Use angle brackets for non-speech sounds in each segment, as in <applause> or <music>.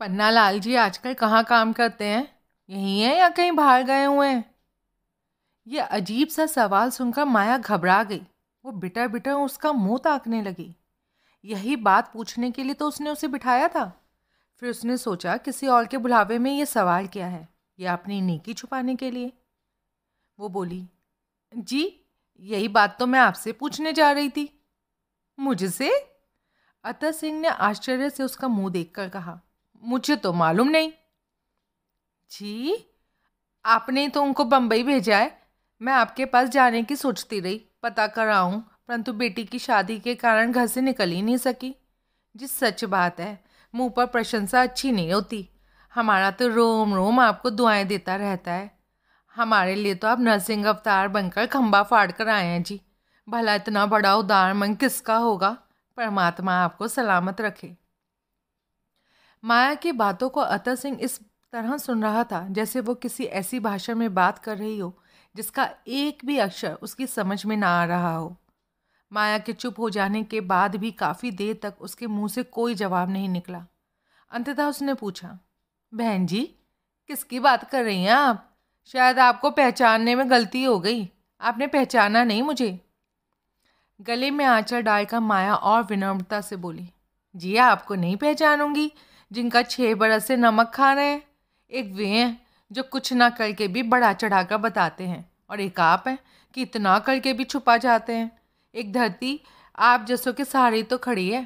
पन्ना लाल जी आजकल कहाँ काम करते हैं यहीं हैं या कहीं बाहर गए हुए हैं यह अजीब सा सवाल सुनकर माया घबरा गई वो बिटर बिटर उसका मुंह ताकने लगी यही बात पूछने के लिए तो उसने उसे बिठाया था फिर उसने सोचा किसी और के बुलावे में ये सवाल क्या है यह अपनी नेकी छुपाने के लिए वो बोली जी यही बात तो मैं आपसे पूछने जा रही थी मुझसे अतः सिंह ने आश्चर्य से उसका मुंह देखकर कहा मुझे तो मालूम नहीं जी आपने तो उनको बम्बई भेजा है मैं आपके पास जाने की सोचती रही पता कराऊँ परंतु बेटी की शादी के कारण घर से निकल ही नहीं सकी जी सच बात है मुंह पर प्रशंसा अच्छी नहीं होती हमारा तो रोम रोम आपको दुआएं देता रहता है हमारे लिए तो आप नरसिंह अवतार बनकर खम्बा फाड़ कर आए हैं जी भला इतना बड़ा उदार मन किसका होगा परमात्मा आपको सलामत रखे माया की बातों को अतर सिंह इस तरह सुन रहा था जैसे वो किसी ऐसी भाषा में बात कर रही हो जिसका एक भी अक्षर उसकी समझ में ना आ रहा हो माया के चुप हो जाने के बाद भी काफ़ी देर तक उसके मुंह से कोई जवाब नहीं निकला अंततः उसने पूछा बहन जी किसकी बात कर रही हैं आप शायद आपको पहचानने में गलती हो गई आपने पहचाना नहीं मुझे गले में आंचल डालकर माया और विनम्रता से बोली जी आपको नहीं पहचानूंगी जिनका छः बरस से नमक खा रहे हैं एक वे हैं जो कुछ ना करके भी बढ़ा चढ़ा कर बताते हैं और एक आप हैं कि इतना करके भी छुपा जाते हैं एक धरती आप जसों के सहारे तो खड़ी है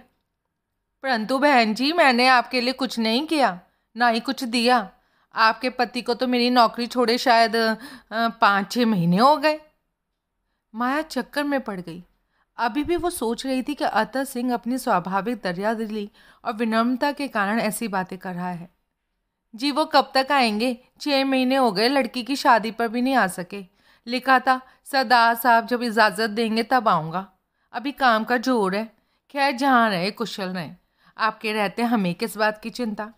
परंतु बहन जी मैंने आपके लिए कुछ नहीं किया ना ही कुछ दिया आपके पति को तो मेरी नौकरी छोड़े शायद पाँच छः महीने हो गए माया चक्कर में पड़ गई अभी भी वो सोच रही थी कि अतः सिंह अपनी स्वाभाविक दरिया और विनम्रता के कारण ऐसी बातें कर रहा है जी वो कब तक आएंगे छः महीने हो गए लड़की की शादी पर भी नहीं आ सके लिखा था सरदार साहब जब इजाज़त देंगे तब आऊँगा अभी काम का जोर है खैर जहाँ रहे कुशल रहे आपके रहते हमें किस बात की चिंता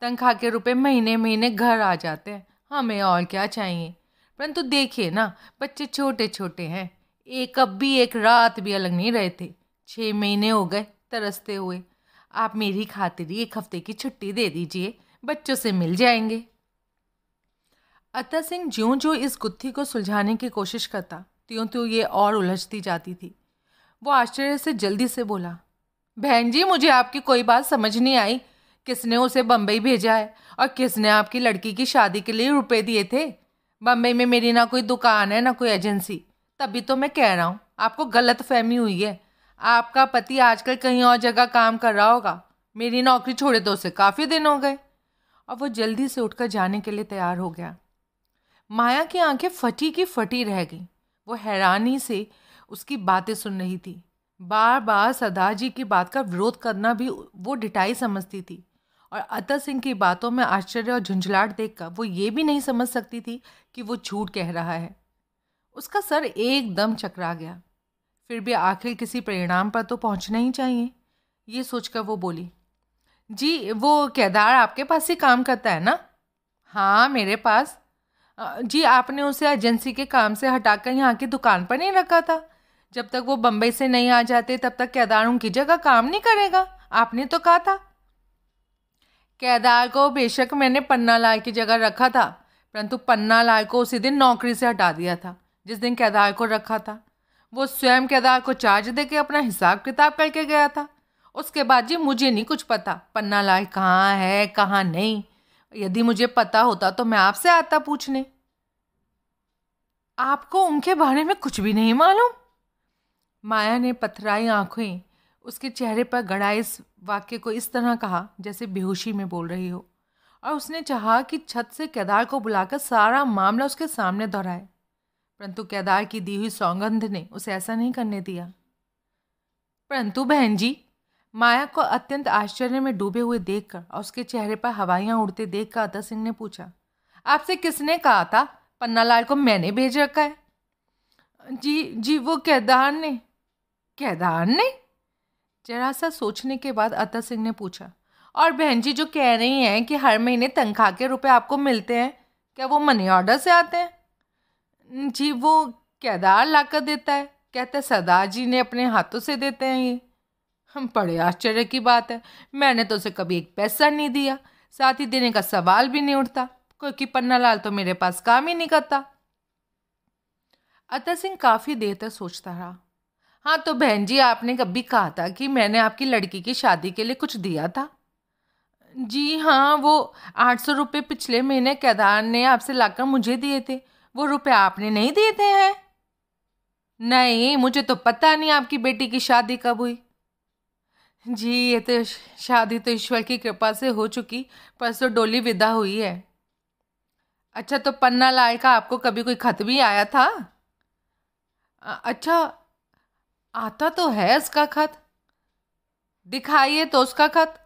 तनख्वाह के रुपए महीने महीने घर आ जाते हैं हमें और क्या चाहिए परंतु देखिए ना बच्चे छोटे छोटे हैं एक अब भी एक रात भी अलग नहीं रहे थे छः महीने हो गए तरसते हुए आप मेरी खातिर एक हफ्ते की छुट्टी दे दीजिए बच्चों से मिल जाएंगे अतः सिंह ज्यों ज्यों इस गुत्थी को सुलझाने की कोशिश करता त्यों त्यों ये और उलझती जाती थी वो आश्चर्य से जल्दी से बोला बहन जी मुझे आपकी कोई बात समझ नहीं आई किसने उसे बम्बई भेजा है और किसने आपकी लड़की की शादी के लिए रुपए दिए थे बम्बई में मेरी ना कोई दुकान है ना कोई एजेंसी तभी तो मैं कह रहा हूँ आपको गलत फहमी हुई है आपका पति आजकल कहीं और जगह काम कर रहा होगा मेरी नौकरी छोड़े तो उसे काफ़ी दिन हो गए और वो जल्दी से उठकर जाने के लिए तैयार हो गया माया की आंखें फटी की फटी रह गईं वो हैरानी से उसकी बातें सुन रही थी बार बार सदा जी की बात का विरोध करना भी वो डिटाई समझती थी और अतर सिंह की बातों में आश्चर्य और झुंझलाट देखकर वो ये भी नहीं समझ सकती थी कि वो झूठ कह रहा है उसका सर एकदम चकरा गया फिर भी आखिर किसी परिणाम पर तो पहुंचना ही चाहिए ये सोचकर वो बोली जी वो केदार आपके पास ही काम करता है ना हाँ मेरे पास जी आपने उसे एजेंसी के काम से हटाकर यहाँ की दुकान पर नहीं रखा था जब तक वो बम्बई से नहीं आ जाते तब तक केदार उनकी जगह काम नहीं करेगा आपने तो कहा था केदार को बेशक मैंने पन्ना लाल की जगह रखा था परंतु पन्ना लाल को उसी दिन नौकरी से हटा दिया था जिस दिन केदार को रखा था वो स्वयं केदार को चार्ज दे के अपना हिसाब किताब करके गया था उसके बाद जी मुझे नहीं कुछ पता पन्ना लाल कहाँ है कहाँ नहीं यदि मुझे पता होता तो मैं आपसे आता पूछने आपको उनके बारे में कुछ भी नहीं मालूम माया ने पथराई आंखें उसके चेहरे पर गड़ा इस वाक्य को इस तरह कहा जैसे बेहोशी में बोल रही हो और उसने चाहा कि छत से केदार को बुलाकर सारा मामला उसके सामने दोहराए परंतु केदार की दी हुई सौगंध ने उसे ऐसा नहीं करने दिया परंतु बहन जी माया को अत्यंत आश्चर्य में डूबे हुए देखकर और उसके चेहरे पर हवाइयाँ उड़ते देख कर अतर सिंह ने पूछा आपसे किसने कहा था पन्नालाल को मैंने भेज रखा है जी जी वो केदार ने केदार ने जरा सा सोचने के बाद अतर सिंह ने पूछा और बहन जी जो कह रही हैं कि हर महीने तनख्वाह के रुपए आपको मिलते हैं क्या वो मनी ऑर्डर से आते हैं हम्म, जी वो केदार ला कर देता है कहता है सरदार जी ने अपने हाथों से देते हैं ये हम बड़े आश्चर्य की बात है मैंने तो उसे कभी एक पैसा नहीं दिया साथ ही देने का सवाल भी नहीं उठता क्योंकि पन्नालाल तो मेरे पास काम ही नहीं करता अतर सिंह काफ़ी देर तक सोचता रहा हाँ तो बहन जी आपने कभी कहा था कि मैंने आपकी लड़की की शादी के लिए कुछ दिया था जी हाँ वो आठ सौ रुपये पिछले महीने केदार ने आपसे लाकर मुझे दिए थे वो रुपए आपने नहीं दिए थे हैं नहीं मुझे तो पता नहीं आपकी बेटी की शादी कब हुई जी ये तो शादी तो ईश्वर की कृपा से हो चुकी परसों डोली विदा हुई है अच्छा तो पन्ना लाल का आपको कभी कोई खत भी आया था अच्छा आता तो है उसका खत दिखाइए तो उसका खत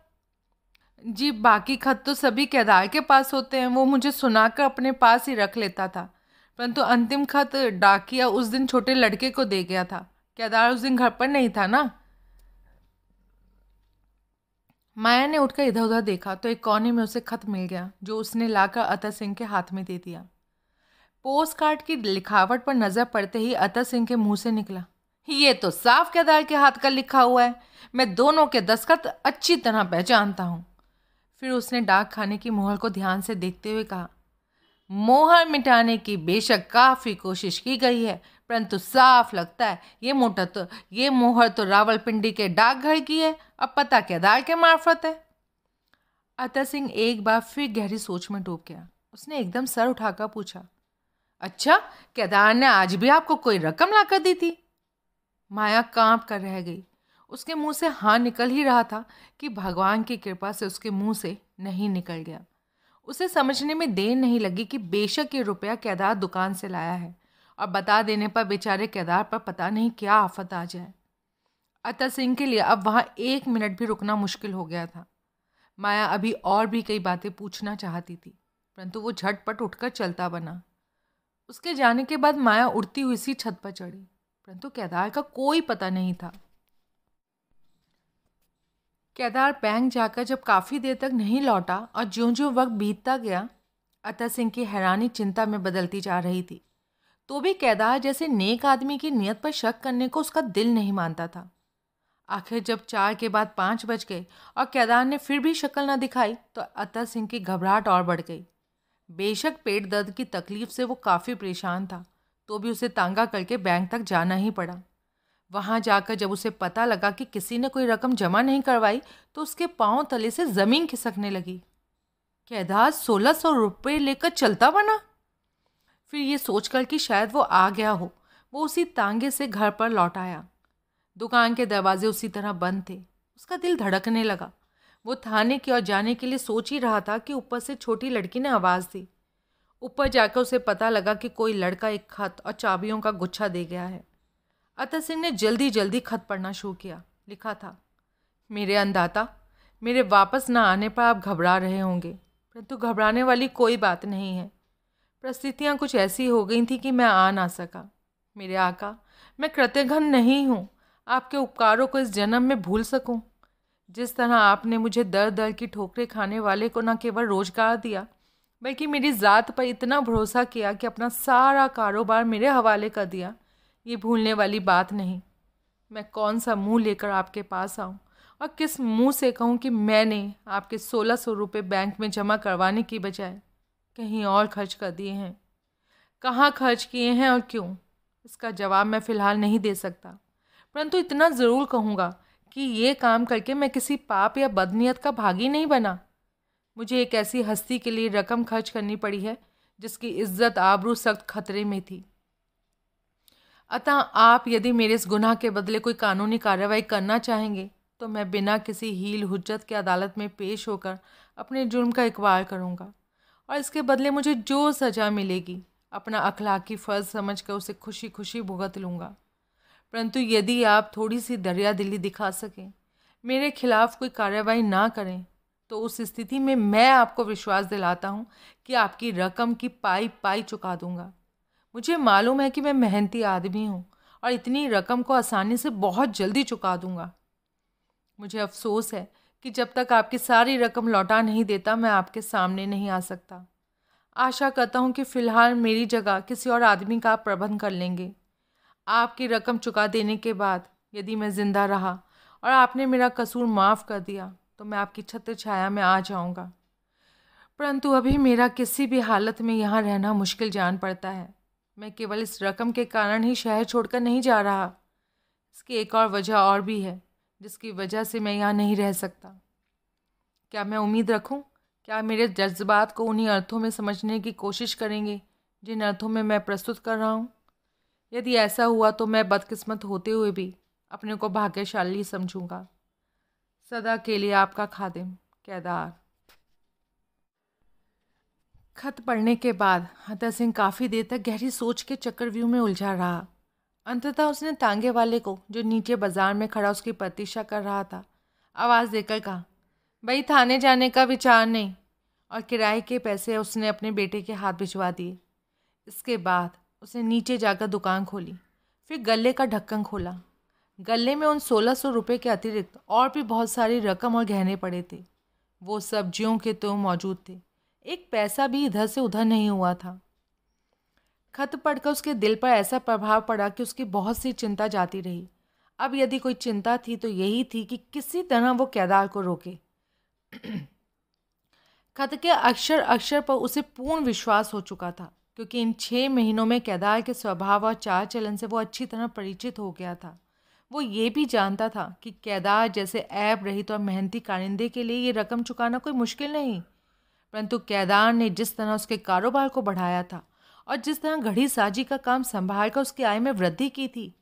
जी बाकी खत तो सभी केदार के पास होते हैं वो मुझे सुनाकर अपने पास ही रख लेता था परंतु अंतिम खत डाकिया उस दिन छोटे लड़के को दे गया था केदार उस दिन घर पर नहीं था ना माया ने उठकर इधर उधर देखा तो एक कोने में उसे खत मिल गया जो उसने लाकर अतर सिंह के हाथ में दे दिया पोस्ट कार्ड की लिखावट पर नज़र पड़ते ही अतर सिंह के मुंह से निकला ये तो साफ केदार के हाथ का लिखा हुआ है मैं दोनों के दस्खत अच्छी तरह पहचानता हूँ फिर उसने डाक खाने की मोहर को ध्यान से देखते हुए कहा मोहर मिटाने की बेशक काफ़ी कोशिश की गई है परंतु साफ लगता है ये मोटा तो ये मोहर तो रावलपिंडी के डाकघर की है अब पता केदार के मार्फत है अतः सिंह एक बार फिर गहरी सोच में डूब गया उसने एकदम सर उठाकर पूछा अच्छा केदार ने आज भी आपको कोई रकम ला कर दी थी माया कांप कर रह गई उसके मुंह से हाँ निकल ही रहा था कि भगवान की कृपा से उसके मुंह से नहीं निकल गया उसे समझने में देर नहीं लगी कि बेशक ये रुपया केदार दुकान से लाया है और बता देने पर बेचारे केदार पर पता नहीं क्या आफत आ जाए अतः सिंह के लिए अब वहाँ एक मिनट भी रुकना मुश्किल हो गया था माया अभी और भी कई बातें पूछना चाहती थी परंतु वो झटपट उठकर चलता बना उसके जाने के बाद माया उड़ती हुई सी छत पर चढ़ी परंतु केदार का कोई पता नहीं था केदार बैंक जाकर जब काफ़ी देर तक नहीं लौटा और ज्यों ज्यों वक्त बीतता गया अतर सिंह की हैरानी चिंता में बदलती जा रही थी तो भी केदार जैसे नेक आदमी की नीयत पर शक करने को उसका दिल नहीं मानता था आखिर जब चार के बाद पाँच बज गए और केदार ने फिर भी शक्ल न दिखाई तो अतर सिंह की घबराहट और बढ़ गई बेशक पेट दर्द की तकलीफ से वो काफ़ी परेशान था तो भी उसे तांगा करके बैंक तक जाना ही पड़ा वहाँ जाकर जब उसे पता लगा कि किसी ने कोई रकम जमा नहीं करवाई तो उसके पाँव तले से ज़मीन खिसकने लगी कैदार सोलह सौ रुपये लेकर चलता बना फिर ये सोचकर कि शायद वो आ गया हो वो उसी तांगे से घर पर लौट आया दुकान के दरवाजे उसी तरह बंद थे उसका दिल धड़कने लगा वो थाने की ओर जाने के लिए सोच ही रहा था कि ऊपर से छोटी लड़की ने आवाज़ दी ऊपर जाकर उसे पता लगा कि कोई लड़का एक खत और चाबियों का गुच्छा दे गया है अतः सिंह ने जल्दी जल्दी खत पढ़ना शुरू किया लिखा था मेरे अंदाता मेरे वापस न आने पर आप घबरा रहे होंगे परंतु घबराने वाली कोई बात नहीं है परिस्थितियाँ कुछ ऐसी हो गई थी कि मैं आ ना सका मेरे आका मैं कृतघ्न नहीं हूँ आपके उपकारों को इस जन्म में भूल सकूँ जिस तरह आपने मुझे दर दर की ठोकरें खाने वाले को न केवल रोजगार दिया बल्कि मेरी ज़ात पर इतना भरोसा किया कि अपना सारा कारोबार मेरे हवाले कर दिया ये भूलने वाली बात नहीं मैं कौन सा मुंह लेकर आपके पास आऊँ और किस मुंह से कहूँ कि मैंने आपके सोलह सौ रुपये बैंक में जमा करवाने की बजाय कहीं और खर्च कर दिए हैं कहाँ खर्च किए हैं और क्यों इसका जवाब मैं फ़िलहाल नहीं दे सकता परंतु इतना ज़रूर कहूँगा कि ये काम करके मैं किसी पाप या बदनीयत का भागी नहीं बना मुझे एक ऐसी हस्ती के लिए रकम खर्च करनी पड़ी है जिसकी इज्जत आबरू सख्त खतरे में थी अतः आप यदि मेरे इस गुनाह के बदले कोई कानूनी कार्रवाई करना चाहेंगे तो मैं बिना किसी हील हुज्जत के अदालत में पेश होकर अपने जुर्म का इकबाल करूँगा और इसके बदले मुझे जो सज़ा मिलेगी अपना अखलाकी फ़र्ज समझ कर उसे खुशी खुशी भुगत लूँगा परंतु यदि आप थोड़ी सी दरिया दिल्ली दिखा सकें मेरे खिलाफ़ कोई कार्रवाई ना करें तो उस स्थिति में मैं आपको विश्वास दिलाता हूँ कि आपकी रकम की पाई पाई चुका दूँगा मुझे मालूम है कि मैं मेहनती आदमी हूँ और इतनी रकम को आसानी से बहुत जल्दी चुका दूँगा मुझे अफसोस है कि जब तक आपकी सारी रकम लौटा नहीं देता मैं आपके सामने नहीं आ सकता आशा करता हूँ कि फ़िलहाल मेरी जगह किसी और आदमी का आप प्रबंध कर लेंगे आपकी रकम चुका देने के बाद यदि मैं ज़िंदा रहा और आपने मेरा कसूर माफ़ कर दिया तो मैं आपकी छत्र छाया में आ जाऊँगा परंतु अभी मेरा किसी भी हालत में यहाँ रहना मुश्किल जान पड़ता है मैं केवल इस रकम के कारण ही शहर छोड़कर नहीं जा रहा इसकी एक और वजह और भी है जिसकी वजह से मैं यहाँ नहीं रह सकता क्या मैं उम्मीद रखूँ क्या मेरे जज्बात को उन्हीं अर्थों में समझने की कोशिश करेंगे जिन अर्थों में मैं प्रस्तुत कर रहा हूँ यदि ऐसा हुआ तो मैं बदकिस्मत होते हुए भी अपने को भाग्यशाली समझूंगा सदा के लिए आपका खादिम केदार खत पढ़ने के बाद हता सिंह काफ़ी देर तक गहरी सोच के चक्करव्यूह में उलझा रहा अंततः उसने तांगे वाले को जो नीचे बाजार में खड़ा उसकी प्रतीक्षा कर रहा था आवाज़ देकर कहा भाई थाने जाने का विचार नहीं और किराए के पैसे उसने अपने बेटे के हाथ भिजवा दिए इसके बाद उसने नीचे जाकर दुकान खोली फिर गले का ढक्कन खोला गले में उन सोलह सौ रुपये के अतिरिक्त और भी बहुत सारी रकम और गहने पड़े थे वो सब्जियों के तो मौजूद थे एक पैसा भी इधर से उधर नहीं हुआ था खत पढ़कर उसके दिल पर ऐसा प्रभाव पड़ा कि उसकी बहुत सी चिंता जाती रही अब यदि कोई चिंता थी तो यही थी कि किसी तरह वो केदार को रोके <clears throat> खत के अक्षर अक्षर पर उसे पूर्ण विश्वास हो चुका था क्योंकि इन छः महीनों में केदार के स्वभाव और चार चलन से वो अच्छी तरह परिचित हो गया था वो ये भी जानता था कि केदार जैसे ऐप रहित तो और मेहनती कारिंदे के लिए ये रकम चुकाना कोई मुश्किल नहीं परंतु कैदार ने जिस तरह उसके कारोबार को बढ़ाया था और जिस तरह घड़ी साजी का काम संभाल कर उसकी आय में वृद्धि की थी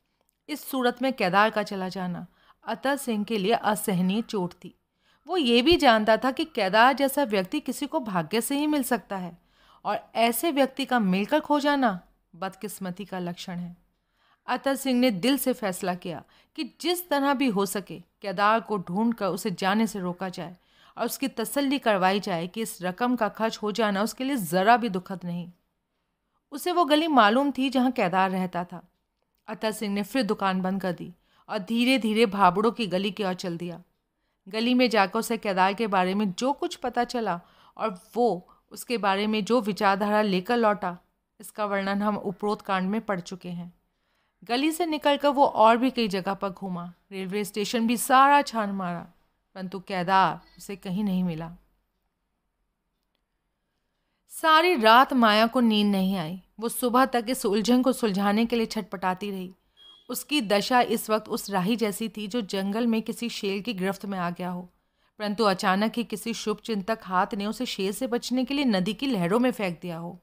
इस सूरत में केदार का चला जाना अतल सिंह के लिए असहनीय चोट थी वो ये भी जानता था कि केदार जैसा व्यक्ति किसी को भाग्य से ही मिल सकता है और ऐसे व्यक्ति का मिलकर खो जाना बदकिस्मती का लक्षण है अतल सिंह ने दिल से फैसला किया कि जिस तरह भी हो सके केदार को ढूंढ कर उसे जाने से रोका जाए और उसकी तसल्ली करवाई जाए कि इस रकम का खर्च हो जाना उसके लिए ज़रा भी दुखद नहीं उसे वो गली मालूम थी जहाँ केदार रहता था अतः सिंह ने फिर दुकान बंद कर दी और धीरे धीरे भाबड़ों की गली की ओर चल दिया गली में जाकर उसे केदार के बारे में जो कुछ पता चला और वो उसके बारे में जो विचारधारा लेकर लौटा इसका वर्णन हम उपरोत कांड में पढ़ चुके हैं गली से निकलकर वो और भी कई जगह पर घूमा रेलवे स्टेशन भी सारा छान मारा परंतु केदार उसे कहीं नहीं मिला सारी रात माया को नींद नहीं आई वो सुबह तक इस उलझन को सुलझाने के लिए छटपटाती रही उसकी दशा इस वक्त उस राही जैसी थी जो जंगल में किसी शेर की गिरफ्त में आ गया हो परंतु अचानक ही किसी शुभ चिंतक हाथ ने उसे शेर से बचने के लिए नदी की लहरों में फेंक दिया हो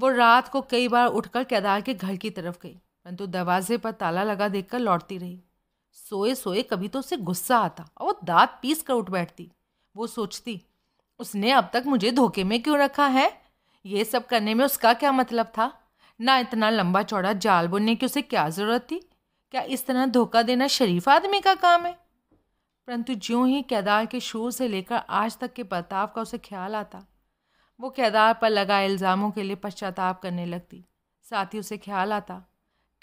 वो रात को कई बार उठकर केदार के घर की तरफ गई परंतु दरवाजे पर ताला लगा देखकर लौटती रही सोए सोए कभी तो उसे गुस्सा आता और वो दांत पीस कर उठ बैठती वो सोचती उसने अब तक मुझे धोखे में क्यों रखा है ये सब करने में उसका क्या मतलब था ना इतना लंबा चौड़ा जाल बुनने की उसे क्या ज़रूरत थी क्या इस तरह धोखा देना शरीफ आदमी का काम है परंतु ज्यों ही केदार के शोर से लेकर आज तक के बर्ताव का उसे ख्याल आता वो केदार पर लगा इल्ज़ामों के लिए पश्चाताप करने लगती साथ ही उसे ख्याल आता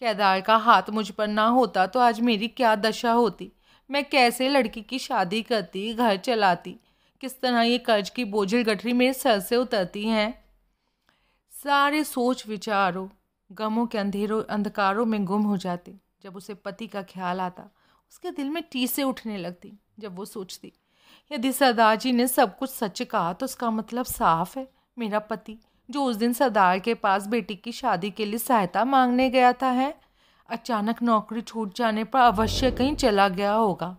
केदार का हाथ मुझ पर ना होता तो आज मेरी क्या दशा होती मैं कैसे लड़की की शादी करती घर चलाती किस तरह ये कर्ज की बोझिल गठरी मेरे सर से उतरती हैं सारे सोच विचारों गमों के अंधेरों अंधकारों में गुम हो जाते जब उसे पति का ख्याल आता उसके दिल में टीसे उठने लगती जब वो सोचती यदि सरदार जी ने सब कुछ सच कहा तो उसका मतलब साफ है मेरा पति जो उस दिन सरदार के पास बेटी की शादी के लिए सहायता मांगने गया था है अचानक नौकरी छूट जाने पर अवश्य कहीं चला गया होगा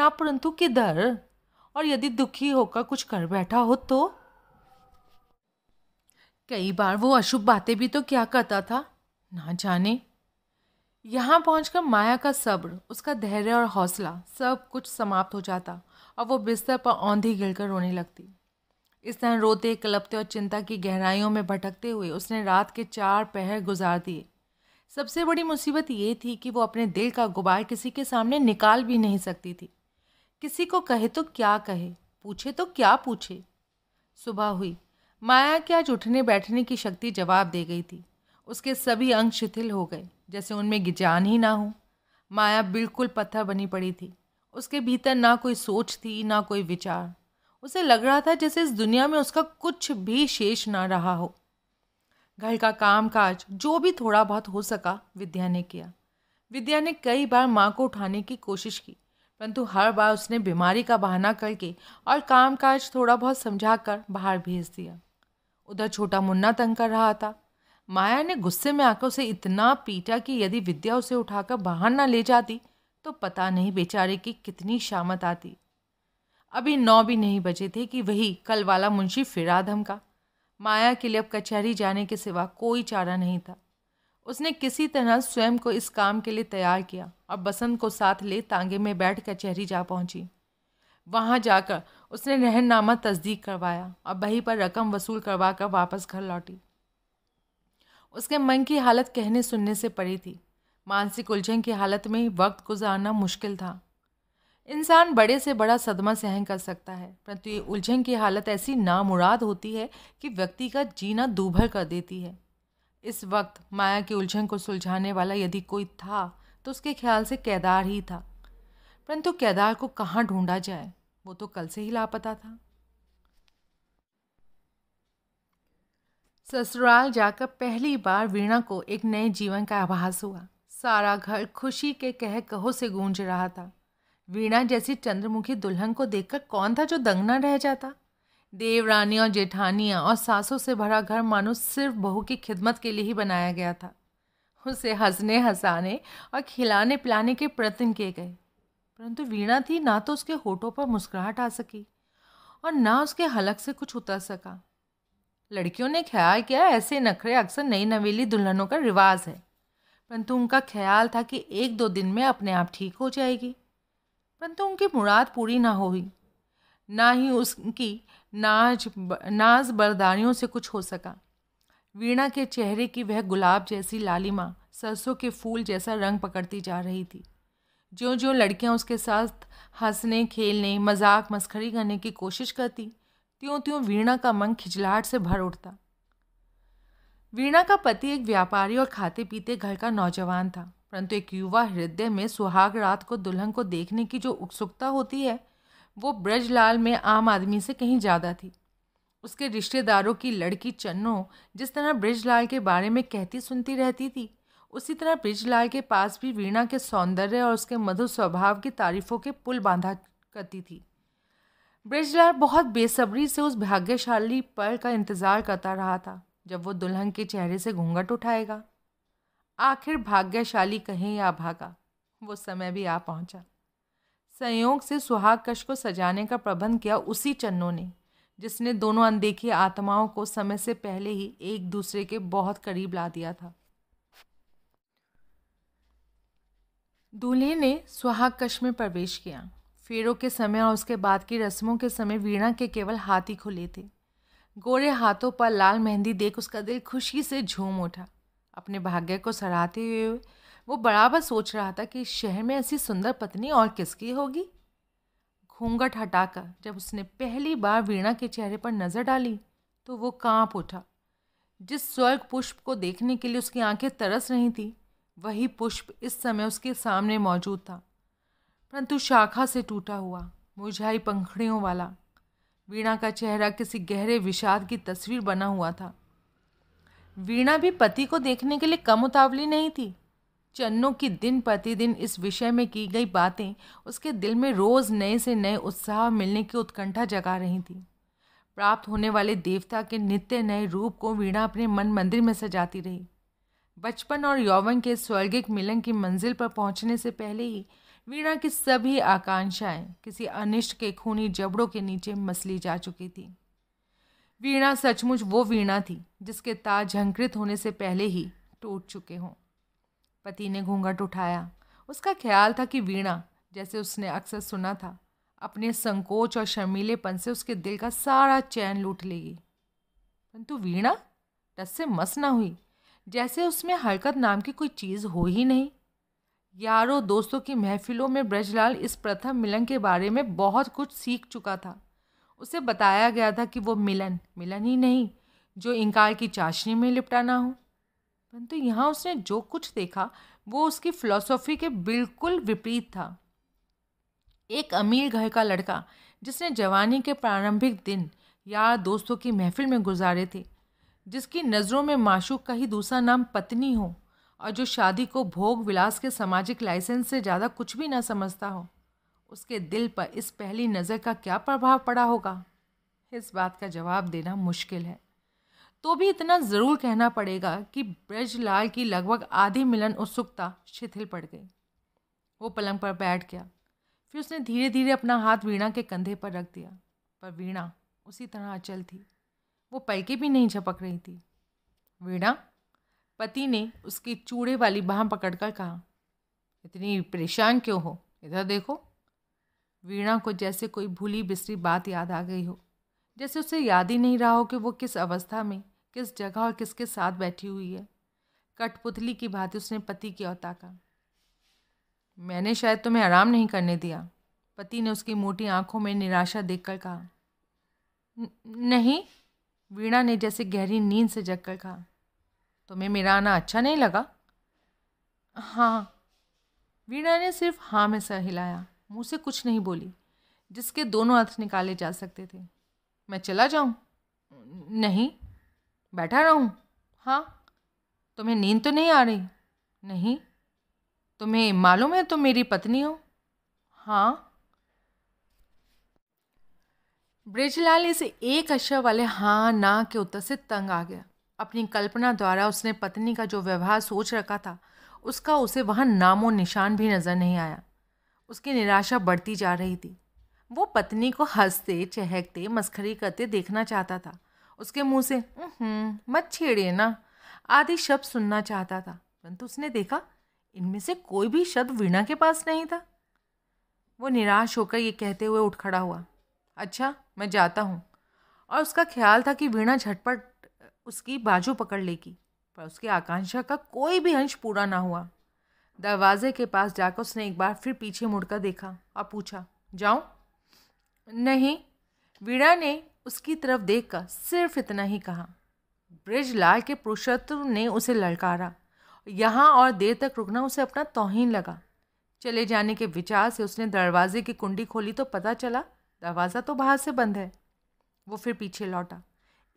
ना परंतु किधर और यदि दुखी होकर कुछ कर बैठा हो तो कई बार वो अशुभ बातें भी तो क्या करता था ना जाने यहाँ पहुँच माया का सब्र उसका धैर्य और हौसला सब कुछ समाप्त हो जाता और वो बिस्तर पर औंधी गिरकर रोने लगती इस तरह रोते कलपते और चिंता की गहराइयों में भटकते हुए उसने रात के चार पहर गुजार दिए सबसे बड़ी मुसीबत ये थी कि वो अपने दिल का गुबार किसी के सामने निकाल भी नहीं सकती थी किसी को कहे तो क्या कहे पूछे तो क्या पूछे सुबह हुई माया के आज उठने बैठने की शक्ति जवाब दे गई थी उसके सभी अंग शिथिल हो गए जैसे उनमें गिजान ही ना हो माया बिल्कुल पत्थर बनी पड़ी थी उसके भीतर ना कोई सोच थी ना कोई विचार उसे लग रहा था जैसे इस दुनिया में उसका कुछ भी शेष ना रहा हो घर का काम काज जो भी थोड़ा बहुत हो सका विद्या ने किया विद्या ने कई बार माँ को उठाने की कोशिश की परंतु हर बार उसने बीमारी का बहाना करके और काम काज थोड़ा बहुत समझा कर बाहर भेज दिया उधर छोटा मुन्ना तंग कर रहा था माया ने गुस्से में आकर उसे इतना पीटा कि यदि विद्या उसे उठाकर बाहर ना ले जाती तो पता नहीं बेचारे की कितनी शामत आती अभी नौ भी नहीं बजे थे कि वही कल वाला मुंशी फिर आधम धमका माया के लिए अब कचहरी जाने के सिवा कोई चारा नहीं था उसने किसी तरह स्वयं को इस काम के लिए तैयार किया और बसंत को साथ ले तांगे में बैठ कचहरी जा पहुंची वहां जाकर उसने रहननामा तस्दीक करवाया और बही पर रकम वसूल करवा कर वापस घर लौटी उसके मन की हालत कहने सुनने से पड़ी थी मानसिक उलझन की हालत में वक्त गुजारना मुश्किल था इंसान बड़े से बड़ा सदमा सहन कर सकता है परंतु ये उलझन की हालत ऐसी नामुराद होती है कि व्यक्ति का जीना दूभर कर देती है इस वक्त माया की उलझन को सुलझाने वाला यदि कोई था तो उसके ख्याल से केदार ही था परंतु केदार को कहाँ ढूंढा जाए वो तो कल से ही लापता था ससुराल जाकर पहली बार वीणा को एक नए जीवन का आभास हुआ सारा घर खुशी के कह कहो से गूंज रहा था वीणा जैसी चंद्रमुखी दुल्हन को देखकर कौन था जो दंगना रह जाता देवरानी और जेठानियाँ और सासों से भरा घर मानो सिर्फ बहू की खिदमत के लिए ही बनाया गया था उसे हंसने हंसाने और खिलाने पिलाने के प्रयत्न किए गए परंतु वीणा थी ना तो उसके होठों पर मुस्कुराहट आ सकी और ना उसके हलक से कुछ उतर सका लड़कियों ने ख्याल किया ऐसे नखरे अक्सर नई नवेली दुल्हनों का रिवाज है परंतु उनका ख्याल था कि एक दो दिन में अपने आप ठीक हो जाएगी परंतु तो उनकी मुराद पूरी ना हुई ना ही उसकी नाज नाज बरदानियों से कुछ हो सका वीणा के चेहरे की वह गुलाब जैसी लालिमा सरसों के फूल जैसा रंग पकड़ती जा रही थी जो जो लड़कियां उसके साथ हंसने खेलने मजाक मस्खरी करने की कोशिश करती त्यों त्यों वीणा का मन खिजलाहट से भर उठता वीणा का पति एक व्यापारी और खाते पीते घर का नौजवान था परंतु एक युवा हृदय में सुहाग रात को दुल्हन को देखने की जो उत्सुकता होती है वो ब्रजलाल में आम आदमी से कहीं ज़्यादा थी उसके रिश्तेदारों की लड़की चन्नो जिस तरह ब्रजलाल के बारे में कहती सुनती रहती थी उसी तरह ब्रजलाल के पास भी वीणा के सौंदर्य और उसके मधुर स्वभाव की तारीफों के पुल बांधा करती थी ब्रजलाल बहुत बेसब्री से उस भाग्यशाली पल का इंतज़ार करता रहा था जब वो दुल्हन के चेहरे से घूंघट उठाएगा आखिर भाग्यशाली कहें या भागा वो समय भी आ पहुंचा। संयोग से सुहाग कश को सजाने का प्रबंध किया उसी चन्नों ने जिसने दोनों अनदेखी आत्माओं को समय से पहले ही एक दूसरे के बहुत करीब ला दिया था दूल्हे ने सुहाग कश में प्रवेश किया फेरों के समय और उसके बाद की रस्मों के समय वीणा के केवल हाथ ही खुले थे गोरे हाथों पर लाल मेहंदी देख उसका दिल खुशी से झूम उठा अपने भाग्य को सराहते हुए वो बराबर सोच रहा था कि शहर में ऐसी सुंदर पत्नी और किसकी होगी घूंघट हटाकर जब उसने पहली बार वीणा के चेहरे पर नज़र डाली तो वो कांप उठा जिस स्वर्ग पुष्प को देखने के लिए उसकी आंखें तरस रही थीं वही पुष्प इस समय उसके सामने मौजूद था परंतु शाखा से टूटा हुआ मुरझाई पंखड़ियों वाला वीणा का चेहरा किसी गहरे विषाद की तस्वीर बना हुआ था वीणा भी पति को देखने के लिए कम उतावली नहीं थी चन्नों की दिन प्रतिदिन इस विषय में की गई बातें उसके दिल में रोज़ नए से नए उत्साह मिलने की उत्कंठा जगा रही थी प्राप्त होने वाले देवता के नित्य नए रूप को वीणा अपने मन मंदिर में सजाती रही बचपन और यौवन के स्वर्गिक मिलन की मंजिल पर पहुंचने से पहले ही वीणा की सभी आकांक्षाएं किसी अनिष्ट के खूनी जबड़ों के नीचे मसली जा चुकी थी वीणा सचमुच वो वीणा थी जिसके तार झंकृत होने से पहले ही टूट चुके हों पति ने घूंघट उठाया उसका ख्याल था कि वीणा जैसे उसने अक्सर सुना था अपने संकोच और शर्मीलेपन से उसके दिल का सारा चैन लूट लेगी परंतु वीणा टस से मस ना हुई जैसे उसमें हरकत नाम की कोई चीज़ हो ही नहीं यारों दोस्तों की महफिलों में ब्रजलाल इस प्रथम मिलन के बारे में बहुत कुछ सीख चुका था उसे बताया गया था कि वो मिलन मिलन ही नहीं जो इनकार की चाशनी में लिपटाना हो परंतु तो यहाँ उसने जो कुछ देखा वो उसकी फिलॉसफी के बिल्कुल विपरीत था एक अमीर घर का लड़का जिसने जवानी के प्रारंभिक दिन यार दोस्तों की महफिल में गुजारे थे जिसकी नज़रों में माशूक का ही दूसरा नाम पत्नी हो और जो शादी को भोग विलास के सामाजिक लाइसेंस से ज़्यादा कुछ भी ना समझता हो उसके दिल पर इस पहली नज़र का क्या प्रभाव पड़ा होगा इस बात का जवाब देना मुश्किल है तो भी इतना ज़रूर कहना पड़ेगा कि ब्रजलाल की लगभग आधी मिलन उत्सुकता शिथिल पड़ गई वो पलंग पर बैठ गया फिर उसने धीरे धीरे अपना हाथ वीणा के कंधे पर रख दिया पर वीणा उसी तरह अचल थी वो पलके भी नहीं झपक रही थी वीणा पति ने उसकी चूड़े वाली बाह पकड़कर कहा इतनी परेशान क्यों हो इधर देखो वीणा को जैसे कोई भूली बिसरी बात याद आ गई हो जैसे उसे याद ही नहीं रहा हो कि वो किस अवस्था में किस जगह और किसके साथ बैठी हुई है कठपुतली की भांति उसने पति की औता का मैंने शायद तुम्हें आराम नहीं करने दिया पति ने उसकी मोटी आंखों में निराशा देखकर कहा नहीं वीणा ने जैसे गहरी नींद से जग कर कहा तुम्हें मेरा आना अच्छा नहीं लगा हाँ वीणा ने सिर्फ हाँ में सर हिलाया मुँह से कुछ नहीं बोली जिसके दोनों अर्थ निकाले जा सकते थे मैं चला जाऊँ नहीं बैठा रहूँ हाँ तुम्हें नींद तो नहीं आ रही नहीं तुम्हें मालूम है तुम मेरी पत्नी हो हाँ ब्रिजलाल इसे एक अक्षर वाले हाँ ना के उत्तर से तंग आ गया अपनी कल्पना द्वारा उसने पत्नी का जो व्यवहार सोच रखा था उसका उसे वहाँ नामो निशान भी नज़र नहीं आया उसकी निराशा बढ़ती जा रही थी वो पत्नी को हंसते चहकते मस्खरी करते देखना चाहता था उसके मुंह से मत छेड़िए ना आदि शब्द सुनना चाहता था परंतु उसने देखा इनमें से कोई भी शब्द वीणा के पास नहीं था वो निराश होकर ये कहते हुए उठ खड़ा हुआ अच्छा मैं जाता हूँ और उसका ख्याल था कि वीणा झटपट उसकी बाजू पकड़ लेगी पर उसकी आकांक्षा का कोई भी अंश पूरा ना हुआ दरवाजे के पास जाकर उसने एक बार फिर पीछे मुड़कर देखा और पूछा जाऊं नहीं वीणा ने उसकी तरफ देखकर सिर्फ इतना ही कहा ब्रिजलाल के पुरुषोत्तम ने उसे ललकारा यहाँ और देर तक रुकना उसे अपना तोहिन लगा चले जाने के विचार से उसने दरवाजे की कुंडी खोली तो पता चला दरवाज़ा तो बाहर से बंद है वो फिर पीछे लौटा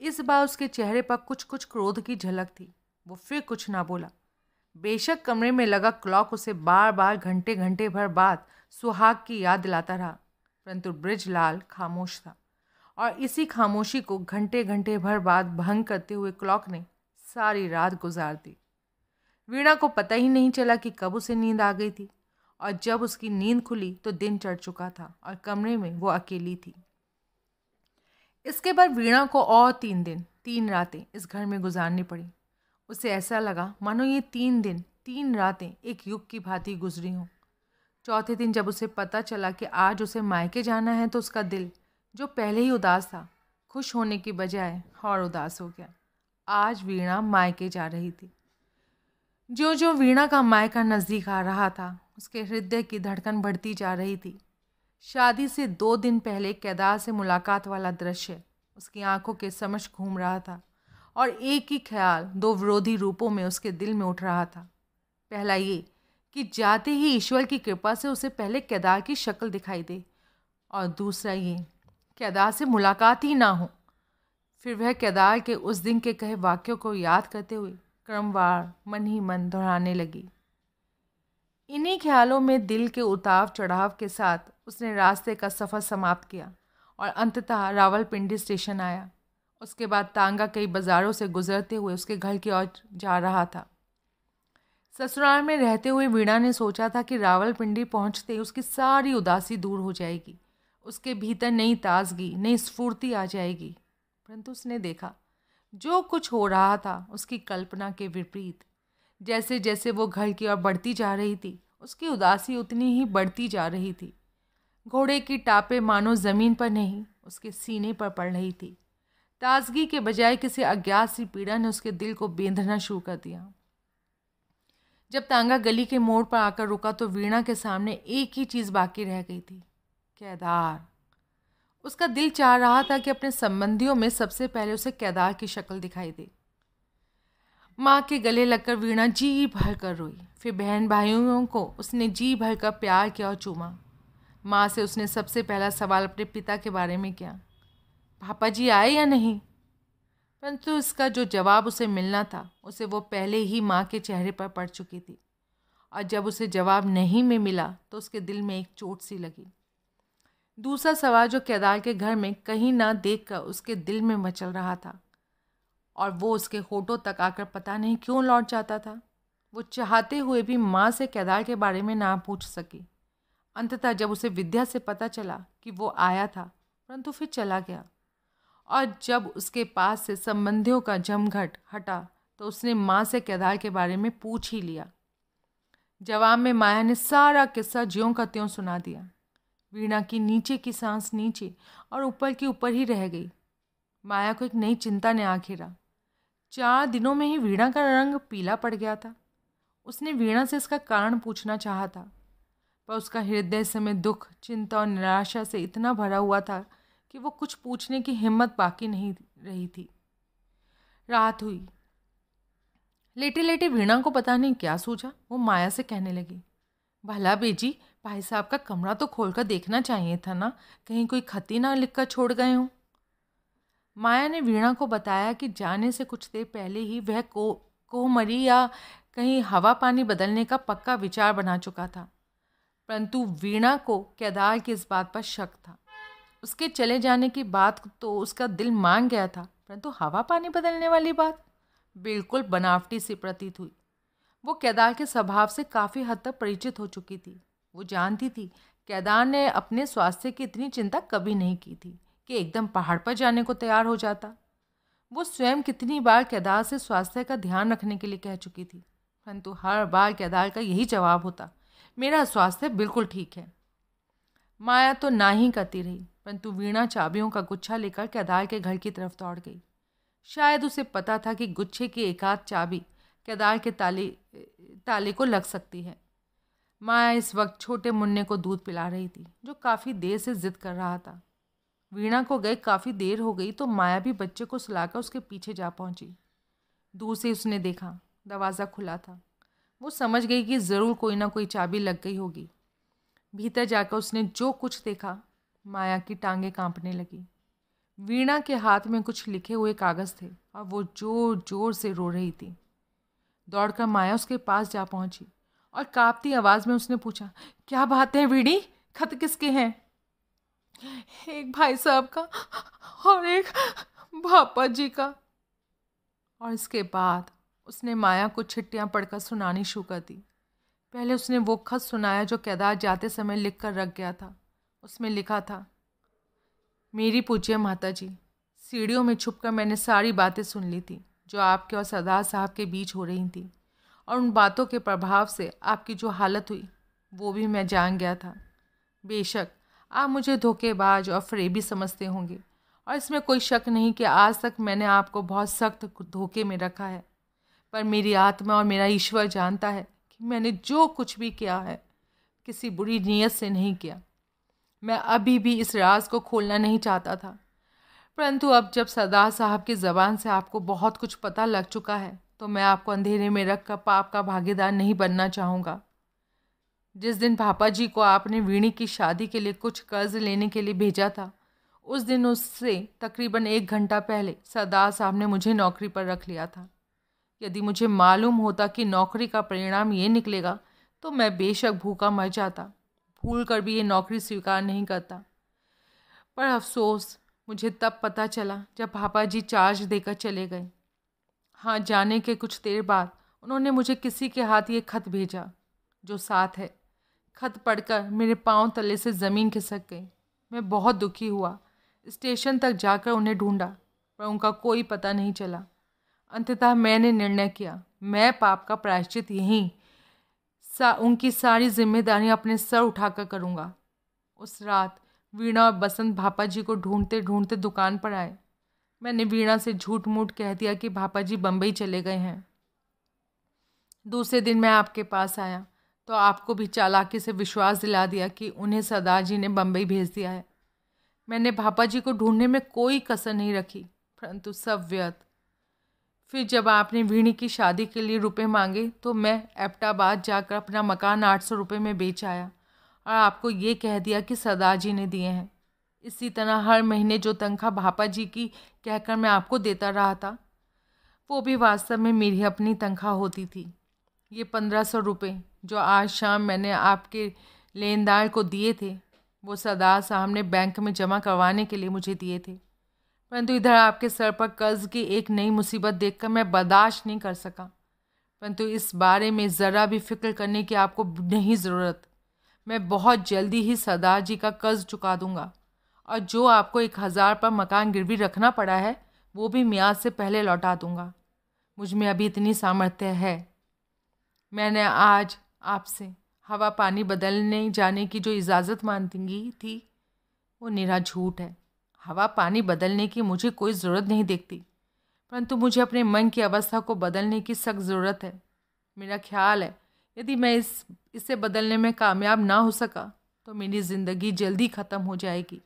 इस बार उसके चेहरे पर कुछ कुछ क्रोध की झलक थी वो फिर कुछ ना बोला बेशक कमरे में लगा क्लॉक उसे बार बार घंटे घंटे भर बाद सुहाग की याद दिलाता रहा परंतु ब्रिजलाल खामोश था और इसी खामोशी को घंटे घंटे भर बाद भंग करते हुए क्लॉक ने सारी रात गुजार दी वीणा को पता ही नहीं चला कि कब उसे नींद आ गई थी और जब उसकी नींद खुली तो दिन चढ़ चुका था और कमरे में वो अकेली थी इसके बाद वीणा को और तीन दिन तीन रातें इस घर में गुजारनी पड़ी उसे ऐसा लगा मानो ये तीन दिन तीन रातें एक युग की भांति गुजरी हों चौथे दिन जब उसे पता चला कि आज उसे मायके जाना है तो उसका दिल जो पहले ही उदास था खुश होने की बजाय और उदास हो गया आज वीणा मायके जा रही थी जो जो वीणा का मायका नज़दीक आ रहा था उसके हृदय की धड़कन बढ़ती जा रही थी शादी से दो दिन पहले केदार से मुलाकात वाला दृश्य उसकी आंखों के समझ घूम रहा था और एक ही ख्याल दो विरोधी रूपों में उसके दिल में उठ रहा था पहला ये कि जाते ही ईश्वर की कृपा से उसे पहले केदार की शक्ल दिखाई दे और दूसरा ये केदार से मुलाकात ही ना हो फिर वह केदार के उस दिन के कहे वाक्यों को याद करते हुए क्रमवार मन ही मन दोहराने लगी इन्हीं ख्यालों में दिल के उताव चढ़ाव के साथ उसने रास्ते का सफ़र समाप्त किया और अंततः रावलपिंडी स्टेशन आया उसके बाद तांगा कई बाज़ारों से गुजरते हुए उसके घर की ओर जा रहा था ससुराल में रहते हुए वीणा ने सोचा था कि रावलपिंडी पहुंचते ही उसकी सारी उदासी दूर हो जाएगी उसके भीतर नई ताजगी नई स्फूर्ति आ जाएगी परंतु उसने देखा जो कुछ हो रहा था उसकी कल्पना के विपरीत जैसे जैसे वो घर की ओर बढ़ती जा रही थी उसकी उदासी उतनी ही बढ़ती जा रही थी घोड़े की टापे मानो ज़मीन पर नहीं उसके सीने पर पड़ रही थी ताजगी के बजाय किसी अज्ञात सी पीड़ा ने उसके दिल को बेंधना शुरू कर दिया जब तांगा गली के मोड़ पर आकर रुका तो वीणा के सामने एक ही चीज़ बाकी रह गई थी केदार उसका दिल चाह रहा था कि अपने संबंधियों में सबसे पहले उसे केदार की शक्ल दिखाई दे माँ के गले लगकर वीणा जी भर कर रोई फिर बहन भाइयों को उसने जी भर कर प्यार किया और चूमा माँ से उसने सबसे पहला सवाल अपने पिता के बारे में किया पापा जी आए या नहीं परंतु इसका जो जवाब उसे मिलना था उसे वो पहले ही माँ के चेहरे पर पड़ चुकी थी और जब उसे जवाब नहीं में मिला तो उसके दिल में एक चोट सी लगी दूसरा सवाल जो केदार के घर में कहीं ना देख कर उसके दिल में मचल रहा था और वो उसके होठों तक आकर पता नहीं क्यों लौट जाता था वो चाहते हुए भी माँ से केदार के बारे में ना पूछ सकी अंततः जब उसे विद्या से पता चला कि वो आया था परंतु फिर चला गया और जब उसके पास से संबंधियों का जमघट हटा तो उसने माँ से केदार के बारे में पूछ ही लिया जवाब में माया ने सारा किस्सा ज्यों का त्यों सुना दिया वीणा की नीचे की सांस नीचे और ऊपर की ऊपर ही रह गई माया को एक नई चिंता ने आखिरा चार दिनों में ही वीणा का रंग पीला पड़ गया था उसने वीणा से इसका कारण पूछना चाहा था पर उसका हृदय समय दुख चिंता और निराशा से इतना भरा हुआ था कि वो कुछ पूछने की हिम्मत बाकी नहीं रही थी रात हुई लेटे लेटे वीणा को पता नहीं क्या सोचा वो माया से कहने लगी भला बेजी भाई साहब का कमरा तो खोल कर देखना चाहिए था ना कहीं कोई खती ना लिख कर छोड़ गए हों माया ने वीणा को बताया कि जाने से कुछ देर पहले ही वह को कोहमरी या कहीं हवा पानी बदलने का पक्का विचार बना चुका था परंतु वीणा को केदार की इस बात पर शक था उसके चले जाने की बात तो उसका दिल मांग गया था परंतु हवा पानी बदलने वाली बात बिल्कुल बनावटी सी प्रतीत हुई वो केदार के स्वभाव से काफ़ी हद तक परिचित हो चुकी थी वो जानती थी केदार ने अपने स्वास्थ्य की इतनी चिंता कभी नहीं की थी कि एकदम पहाड़ पर जाने को तैयार हो जाता वो स्वयं कितनी बार केदार से स्वास्थ्य का ध्यान रखने के लिए कह चुकी थी परंतु हर बार केदार का यही जवाब होता मेरा स्वास्थ्य बिल्कुल ठीक है माया तो ना ही करती रही परंतु वीणा चाबियों का गुच्छा लेकर केदार के घर की तरफ दौड़ गई शायद उसे पता था कि गुच्छे की एकाध चाबी केदार के ताले ताले को लग सकती है माया इस वक्त छोटे मुन्ने को दूध पिला रही थी जो काफ़ी देर से जिद कर रहा था वीणा को गए काफ़ी देर हो गई तो माया भी बच्चे को सुलाकर उसके पीछे जा पहुंची दूर से उसने देखा दरवाज़ा खुला था वो समझ गई कि ज़रूर कोई ना कोई चाबी लग गई होगी भीतर जाकर उसने जो कुछ देखा माया की टांगें कांपने लगी वीणा के हाथ में कुछ लिखे हुए कागज़ थे और वो जोर जोर से रो रही थी दौड़कर माया उसके पास जा पहुंची और कांपती आवाज़ में उसने पूछा क्या बात है वीणी खत किसके हैं एक भाई साहब का और एक भापा जी का और इसके बाद उसने माया को छिट्टियाँ पढ़कर सुनानी शुरू कर दी पहले उसने वो खत सुनाया जो केदार जाते समय लिख कर रख गया था उसमें लिखा था मेरी पूज्य माता जी सीढ़ियों में छुपकर मैंने सारी बातें सुन ली थी जो आपके और सरदार साहब के बीच हो रही थी और उन बातों के प्रभाव से आपकी जो हालत हुई वो भी मैं जान गया था बेशक आप मुझे धोखेबाज और फ्रेबी समझते होंगे और इसमें कोई शक नहीं कि आज तक मैंने आपको बहुत सख्त धोखे में रखा है पर मेरी आत्मा और मेरा ईश्वर जानता है कि मैंने जो कुछ भी किया है किसी बुरी नीयत से नहीं किया मैं अभी भी इस राज को खोलना नहीं चाहता था परंतु अब जब सरदार साहब की ज़बान से आपको बहुत कुछ पता लग चुका है तो मैं आपको अंधेरे में रख कर पाप का भागीदार नहीं बनना चाहूँगा जिस दिन पापा जी को आपने वीणी की शादी के लिए कुछ कर्ज लेने के लिए भेजा था उस दिन उससे तकरीबन एक घंटा पहले सरदार साहब ने मुझे नौकरी पर रख लिया था यदि मुझे मालूम होता कि नौकरी का परिणाम ये निकलेगा तो मैं बेशक भूखा मर जाता भूल कर भी ये नौकरी स्वीकार नहीं करता पर अफसोस मुझे तब पता चला जब पापा जी चार्ज देकर चले गए हाँ जाने के कुछ देर बाद उन्होंने मुझे किसी के हाथ ये खत भेजा जो साथ है खत पढ़कर मेरे पाँव तले से ज़मीन खिसक गई मैं बहुत दुखी हुआ स्टेशन तक जाकर उन्हें ढूंढा पर उनका कोई पता नहीं चला अंततः मैंने निर्णय किया मैं पाप का प्रायश्चित यहीं सा उनकी सारी जिम्मेदारियां अपने सर उठाकर करूँगा उस रात वीणा और बसंत भापा जी को ढूंढते ढूंढते दुकान पर आए मैंने वीणा से झूठ मूठ कह दिया कि भापा जी बम्बई चले गए हैं दूसरे दिन मैं आपके पास आया तो आपको भी चालाकी से विश्वास दिला दिया कि उन्हें सरदार जी ने बम्बई भेज दिया है मैंने भापा जी को ढूंढने में कोई कसर नहीं रखी परंतु सब व्यर्थ फिर जब आपने वीणी की शादी के लिए रुपए मांगे तो मैं एपटाबाद जाकर अपना मकान आठ सौ रुपये में बेच आया और आपको ये कह दिया कि सरदार जी ने दिए हैं इसी तरह हर महीने जो तनख्वाह भापा जी की कहकर मैं आपको देता रहा था वो भी वास्तव में मेरी अपनी तनख्वाह होती थी ये पंद्रह सौ रुपये जो आज शाम मैंने आपके लेनदार को दिए थे वो सरदार साहब ने बैंक में जमा करवाने के लिए मुझे दिए थे परंतु इधर आपके सर पर कर्ज की एक नई मुसीबत देखकर मैं बर्दाश्त नहीं कर सका परंतु इस बारे में ज़रा भी फिक्र करने की आपको नहीं ज़रूरत मैं बहुत जल्दी ही सरदार जी का कर्ज चुका दूंगा और जो आपको एक हज़ार पर मकान गिरवी रखना पड़ा है वो भी म्याद से पहले लौटा दूंगा मुझ में अभी इतनी सामर्थ्य है मैंने आज आपसे हवा पानी बदलने जाने की जो इजाज़त मानती थी वो निरा झूठ है हवा पानी बदलने की मुझे कोई ज़रूरत नहीं देखती परंतु मुझे अपने मन की अवस्था को बदलने की सख्त ज़रूरत है मेरा ख्याल है यदि मैं इस इसे बदलने में कामयाब ना हो सका तो मेरी ज़िंदगी जल्दी ख़त्म हो जाएगी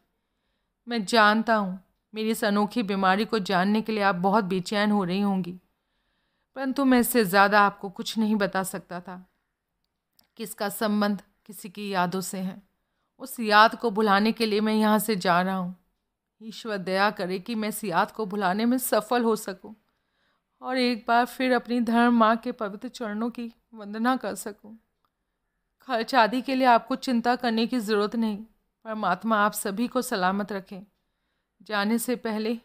मैं जानता हूँ मेरी इस अनोखी बीमारी को जानने के लिए आप बहुत बेचैन हो रही होंगी परंतु मैं इससे ज़्यादा आपको कुछ नहीं बता सकता था किसका संबंध किसी की यादों से है उस याद को भुलाने के लिए मैं यहाँ से जा रहा हूँ ईश्वर दया करे कि मैं सियात को भुलाने में सफल हो सकूं और एक बार फिर अपनी धर्म माँ के पवित्र चरणों की वंदना कर सकूं। खर्च आदि के लिए आपको चिंता करने की ज़रूरत नहीं परमात्मा आप सभी को सलामत रखें जाने से पहले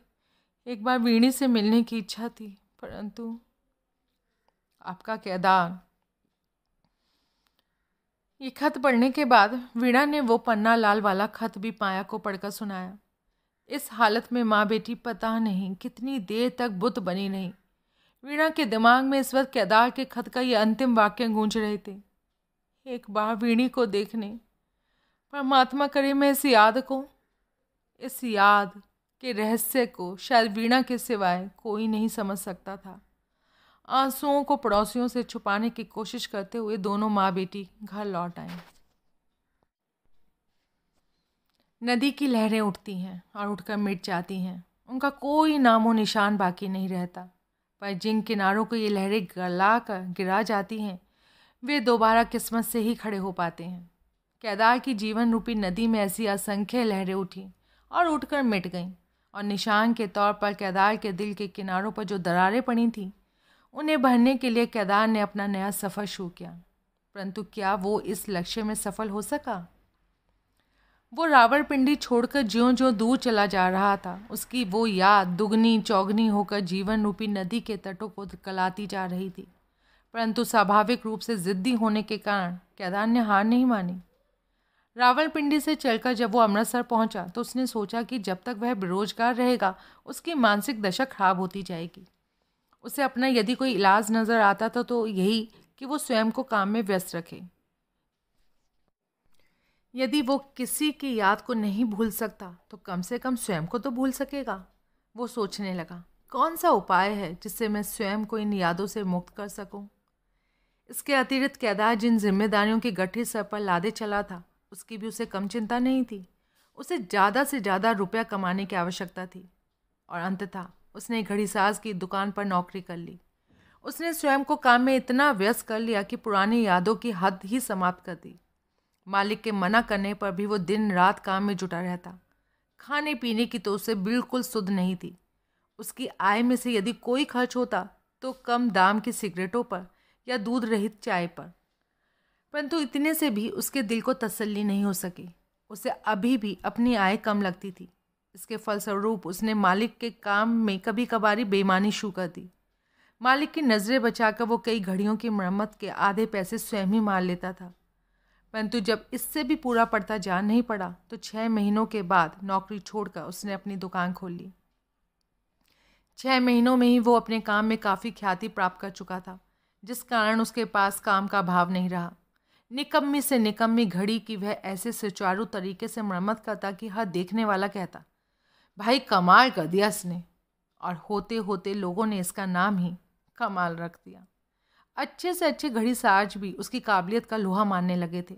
एक बार वीणी से मिलने की इच्छा थी परंतु आपका केदार ये खत पढ़ने के बाद वीणा ने वो पन्ना लाल वाला खत भी पाया को पढ़कर सुनाया इस हालत में माँ बेटी पता नहीं कितनी देर तक बुत बनी नहीं वीणा के दिमाग में इस वक्त केदार के खत का ये अंतिम वाक्य गूंज रहे थे एक बार वीणी को देखने परमात्मा करे मैं इस याद को इस याद के रहस्य को शायद वीणा के सिवाय कोई नहीं समझ सकता था आंसुओं को पड़ोसियों से छुपाने की कोशिश करते हुए दोनों माँ बेटी घर लौट आए नदी की लहरें उठती हैं और उठकर मिट जाती हैं उनका कोई नामो निशान बाकी नहीं रहता पर जिन किनारों को ये लहरें गला कर गिरा जाती हैं वे दोबारा किस्मत से ही खड़े हो पाते हैं केदार की जीवन रूपी नदी में ऐसी असंख्य लहरें उठी और उठकर मिट गईं और निशान के तौर पर केदार के दिल के किनारों पर जो दरारें पड़ी थीं उन्हें भरने के लिए केदार ने अपना नया सफ़र शुरू किया परंतु क्या वो इस लक्ष्य में सफल हो सका वो पिंडी छोड़कर ज्यों ज्यों दूर चला जा रहा था उसकी वो याद दुगनी चौगनी होकर जीवन रूपी नदी के तटों को कलाती जा रही थी परंतु स्वाभाविक रूप से ज़िद्दी होने के कारण केदार ने हार नहीं मानी पिंडी से चलकर जब वो अमृतसर पहुंचा तो उसने सोचा कि जब तक वह बेरोजगार रहेगा उसकी मानसिक दशा खराब होती जाएगी उसे अपना यदि कोई इलाज नज़र आता था तो यही कि वो स्वयं को काम में व्यस्त रखे यदि वो किसी की याद को नहीं भूल सकता तो कम से कम स्वयं को तो भूल सकेगा वो सोचने लगा कौन सा उपाय है जिससे मैं स्वयं को इन यादों से मुक्त कर सकूं? इसके अतिरिक्त केदार जिन जिम्मेदारियों के गठित सर पर लादे चला था उसकी भी उसे कम चिंता नहीं थी उसे ज़्यादा से ज़्यादा रुपया कमाने की आवश्यकता थी और अंततः उसने घड़ीसाज की दुकान पर नौकरी कर ली उसने स्वयं को काम में इतना व्यस्त कर लिया कि पुरानी यादों की हद ही समाप्त कर दी मालिक के मना करने पर भी वो दिन रात काम में जुटा रहता खाने पीने की तो उसे बिल्कुल सुध नहीं थी उसकी आय में से यदि कोई खर्च होता तो कम दाम की सिगरेटों पर या दूध रहित चाय पर परंतु इतने से भी उसके दिल को तसल्ली नहीं हो सकी उसे अभी भी अपनी आय कम लगती थी इसके फलस्वरूप उसने मालिक के काम में कभी कभारी बेईमानी शुरू कर दी मालिक की नज़रें बचाकर वो कई घड़ियों की मरम्मत के आधे पैसे स्वयं ही मार लेता था परंतु जब इससे भी पूरा पड़ता जान नहीं पड़ा तो छः महीनों के बाद नौकरी छोड़कर उसने अपनी दुकान खोल ली छः महीनों में ही वो अपने काम में काफ़ी ख्याति प्राप्त कर चुका था जिस कारण उसके पास काम का भाव नहीं रहा निकम्मी से निकम्मी घड़ी की वह ऐसे सुचारू तरीके से मरम्मत करता कि हर देखने वाला कहता भाई कमाल कर दिया इसने और होते होते लोगों ने इसका नाम ही कमाल रख दिया अच्छे से अच्छे घड़ी साज भी उसकी काबिलियत का लोहा मानने लगे थे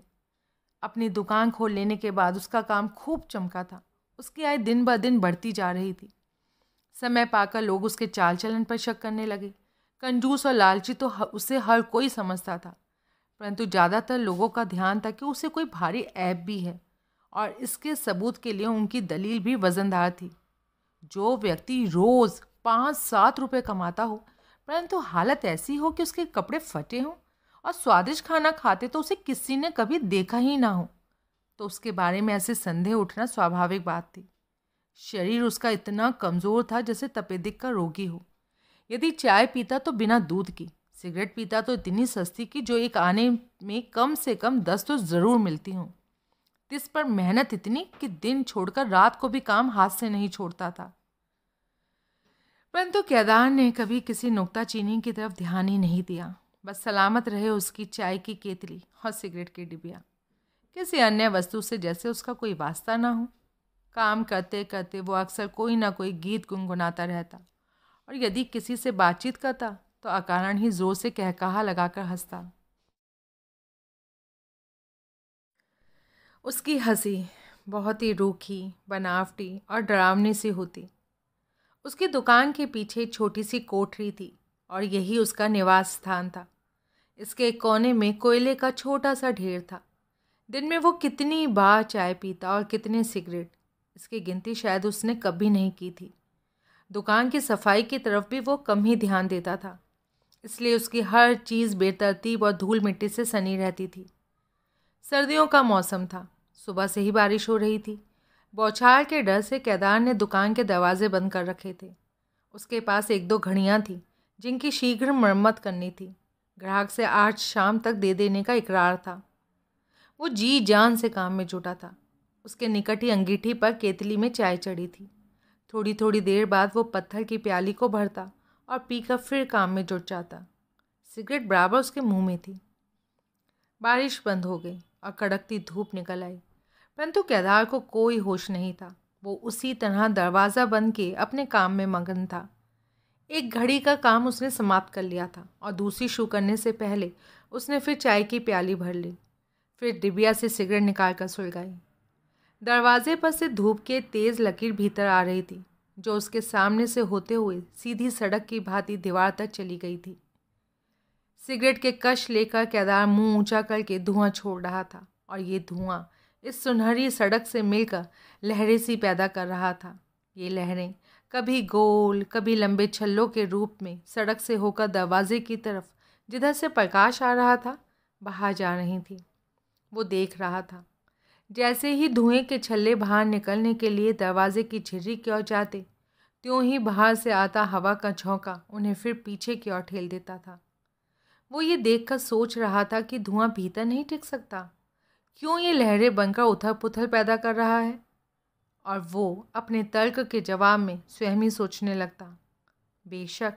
अपनी दुकान खोल लेने के बाद उसका काम खूब चमका था उसकी आय दिन ब दिन बढ़ती जा रही थी समय पाकर लोग उसके चाल चलन पर शक करने लगे कंजूस और लालची तो उसे हर कोई समझता था परंतु ज़्यादातर लोगों का ध्यान था कि उसे कोई भारी ऐप भी है और इसके सबूत के लिए उनकी दलील भी वजनदार थी जो व्यक्ति रोज़ पाँच सात रुपये कमाता हो परंतु हालत ऐसी हो कि उसके कपड़े फटे हों और स्वादिष्ट खाना खाते तो उसे किसी ने कभी देखा ही ना हो तो उसके बारे में ऐसे संदेह उठना स्वाभाविक बात थी शरीर उसका इतना कमज़ोर था जैसे तपेदिक का रोगी हो यदि चाय पीता तो बिना दूध की सिगरेट पीता तो इतनी सस्ती की जो एक आने में कम से कम दस तो ज़रूर मिलती हूँ इस पर मेहनत इतनी कि दिन छोड़कर रात को भी काम हाथ से नहीं छोड़ता था परंतु केदार ने कभी किसी नुकता चीनी की तरफ ध्यान ही नहीं दिया बस सलामत रहे उसकी चाय की केतली और सिगरेट की डिबिया किसी अन्य वस्तु से जैसे उसका कोई वास्ता ना हो काम करते करते वो अक्सर कोई ना कोई गीत गुनगुनाता रहता और यदि किसी से बातचीत करता तो अकारण ही जोर से कहकहा लगाकर हंसता उसकी हंसी बहुत ही रूखी बनावटी और डरावनी सी होती उसकी दुकान के पीछे छोटी सी कोठरी थी और यही उसका निवास स्थान था इसके कोने में कोयले का छोटा सा ढेर था दिन में वो कितनी बार चाय पीता और कितने सिगरेट इसकी गिनती शायद उसने कभी नहीं की थी दुकान की सफाई की तरफ भी वो कम ही ध्यान देता था इसलिए उसकी हर चीज़ बेतरतीब और धूल मिट्टी से सनी रहती थी सर्दियों का मौसम था सुबह से ही बारिश हो रही थी बौछार के डर से केदार ने दुकान के दरवाजे बंद कर रखे थे उसके पास एक दो घड़ियाँ थीं जिनकी शीघ्र मरम्मत करनी थी ग्राहक से आज शाम तक दे देने का इकरार था वो जी जान से काम में जुटा था उसके निकट ही अंगीठी पर केतली में चाय चढ़ी थी थोड़ी थोड़ी देर बाद वो पत्थर की प्याली को भरता और पीकर फिर काम में जुट जाता सिगरेट बराबर उसके मुंह में थी बारिश बंद हो गई और कड़कती धूप निकल आई परंतु केदार को कोई होश नहीं था वो उसी तरह दरवाज़ा बंद के अपने काम में मगन था एक घड़ी का काम उसने समाप्त कर लिया था और दूसरी शू करने से पहले उसने फिर चाय की प्याली भर ली फिर डिबिया से सिगरेट निकाल कर सुलगाई दरवाजे पर से धूप के तेज़ लकीर भीतर आ रही थी जो उसके सामने से होते हुए सीधी सड़क की भांति दीवार तक चली गई थी सिगरेट के कश लेकर केदार मुंह ऊंचा करके धुआं छोड़ रहा था और ये धुआं इस सुनहरी सड़क से मिलकर लहरें सी पैदा कर रहा था ये लहरें कभी गोल कभी लंबे छल्लों के रूप में सड़क से होकर दरवाजे की तरफ जिधर से प्रकाश आ रहा था बाहर जा रही थी वो देख रहा था जैसे ही धुएं के छल्ले बाहर निकलने के लिए दरवाजे की झिर्री की ओर जाते त्यों ही बाहर से आता हवा का झोंका उन्हें फिर पीछे की ओर ठेल देता था वो ये देखकर सोच रहा था कि धुआं भीतर नहीं टिक सकता क्यों ये लहरें बनकर उथल पुथल पैदा कर रहा है और वो अपने तर्क के जवाब में स्वयं ही सोचने लगता बेशक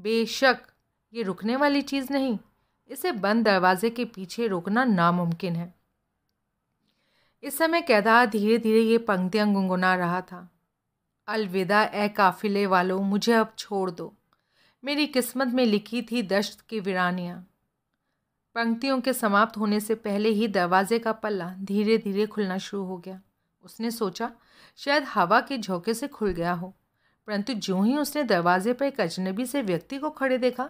बेशक ये रुकने वाली चीज़ नहीं इसे बंद दरवाजे के पीछे रोकना नामुमकिन है इस समय कैदार धीरे धीरे ये पंक्तियाँ गुनगुना रहा था अलविदा ए काफिले वालों मुझे अब छोड़ दो मेरी किस्मत में लिखी थी दश्त की वीरानियाँ पंक्तियों के समाप्त होने से पहले ही दरवाजे का पल्ला धीरे धीरे खुलना शुरू हो गया उसने सोचा शायद हवा के झोंके से खुल गया हो परंतु जो ही उसने दरवाजे पर एक अजनबी से व्यक्ति को खड़े देखा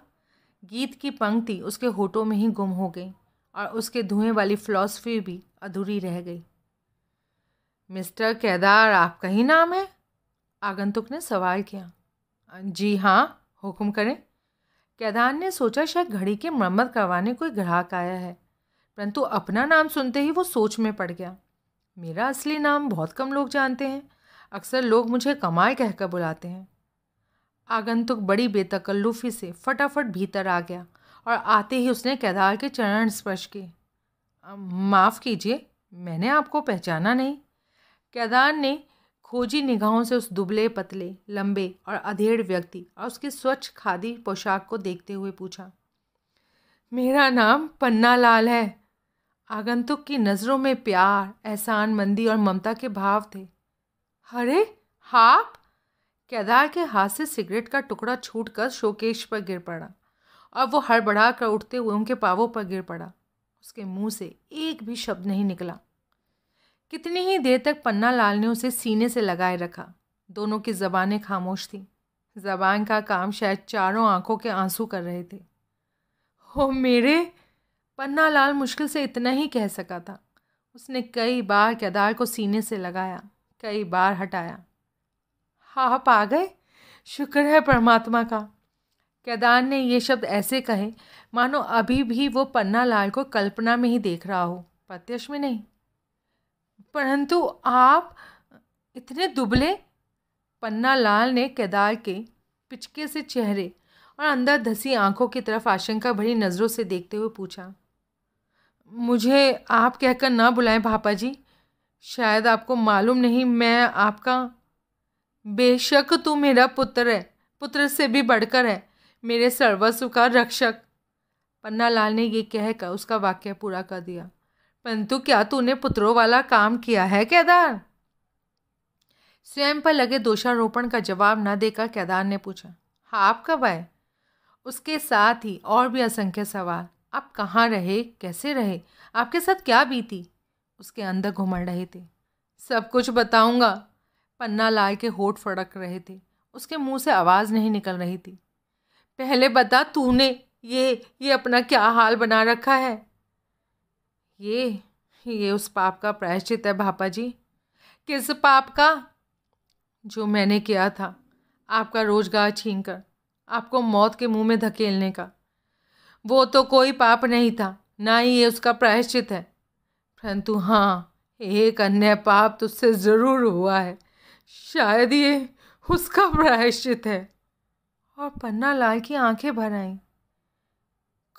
गीत की पंक्ति उसके होठों में ही गुम हो गई और उसके धुएं वाली फिलॉसफी भी अधूरी रह गई मिस्टर केदार आपका ही नाम है आगंतुक ने सवाल किया जी हाँ हुक्म करें कैदान ने सोचा शायद घड़ी की मरम्मत करवाने कोई ग्राहक आया है परंतु अपना नाम सुनते ही वो सोच में पड़ गया मेरा असली नाम बहुत कम लोग जानते हैं अक्सर लोग मुझे कमाए कहकर बुलाते हैं आगंतुक बड़ी बेतकल्लुफ़ी से फटाफट भीतर आ गया और आते ही उसने केदार के चरण स्पर्श किए माफ़ कीजिए मैंने आपको पहचाना नहीं केदार ने खोजी निगाहों से उस दुबले पतले लंबे और अधेड़ व्यक्ति और उसके स्वच्छ खादी पोशाक को देखते हुए पूछा मेरा नाम पन्ना लाल है आगंतुक की नज़रों में प्यार एहसान मंदी और ममता के भाव थे अरे हाप केदार के हाथ से सिगरेट का टुकड़ा छूट कर शोकेश पर गिर पड़ा और वो हड़बड़ा कर उठते हुए उनके पावों पर गिर पड़ा उसके मुंह से एक भी शब्द नहीं निकला कितनी ही देर तक पन्ना लाल ने उसे सीने से लगाए रखा दोनों की जबानें खामोश थीं जबान का काम शायद चारों आंखों के आंसू कर रहे थे हो मेरे पन्ना लाल मुश्किल से इतना ही कह सका था उसने कई बार केदार को सीने से लगाया कई बार हटाया आप आ गए शुक्र है परमात्मा का केदार ने ये शब्द ऐसे कहे मानो अभी भी वो पन्ना लाल को कल्पना में ही देख रहा हो प्रत्यक्ष में नहीं परंतु आप इतने दुबले पन्ना लाल ने केदार के पिचके से चेहरे और अंदर धसी आंखों की तरफ आशंका भरी नज़रों से देखते हुए पूछा मुझे आप कहकर ना बुलाएं भापा जी शायद आपको मालूम नहीं मैं आपका बेशक तू मेरा पुत्र है पुत्र से भी बढ़कर है मेरे सर्वस्व का रक्षक पन्ना लाल ने ये कहकर उसका वाक्य पूरा कर दिया परंतु क्या तूने पुत्रों वाला काम किया है केदार स्वयं पर लगे दोषारोपण का जवाब न देकर केदार ने पूछा हाँ आप कब आए उसके साथ ही और भी असंख्य सवाल आप कहाँ रहे कैसे रहे आपके साथ क्या बीती उसके अंदर घुमड़ रहे थे सब कुछ बताऊंगा पन्ना लाल के होठ फड़क रहे थे उसके मुंह से आवाज़ नहीं निकल रही थी पहले बता तूने ये ये अपना क्या हाल बना रखा है ये ये उस पाप का प्रायश्चित है भापा जी किस पाप का जो मैंने किया था आपका रोजगार छीन कर आपको मौत के मुंह में धकेलने का वो तो कोई पाप नहीं था ना ही ये उसका प्रायश्चित है परंतु हाँ एक अन्य पाप तुझसे ज़रूर हुआ है शायद ये उसका प्रायश्चित है और पन्ना लाल की आंखें भर आई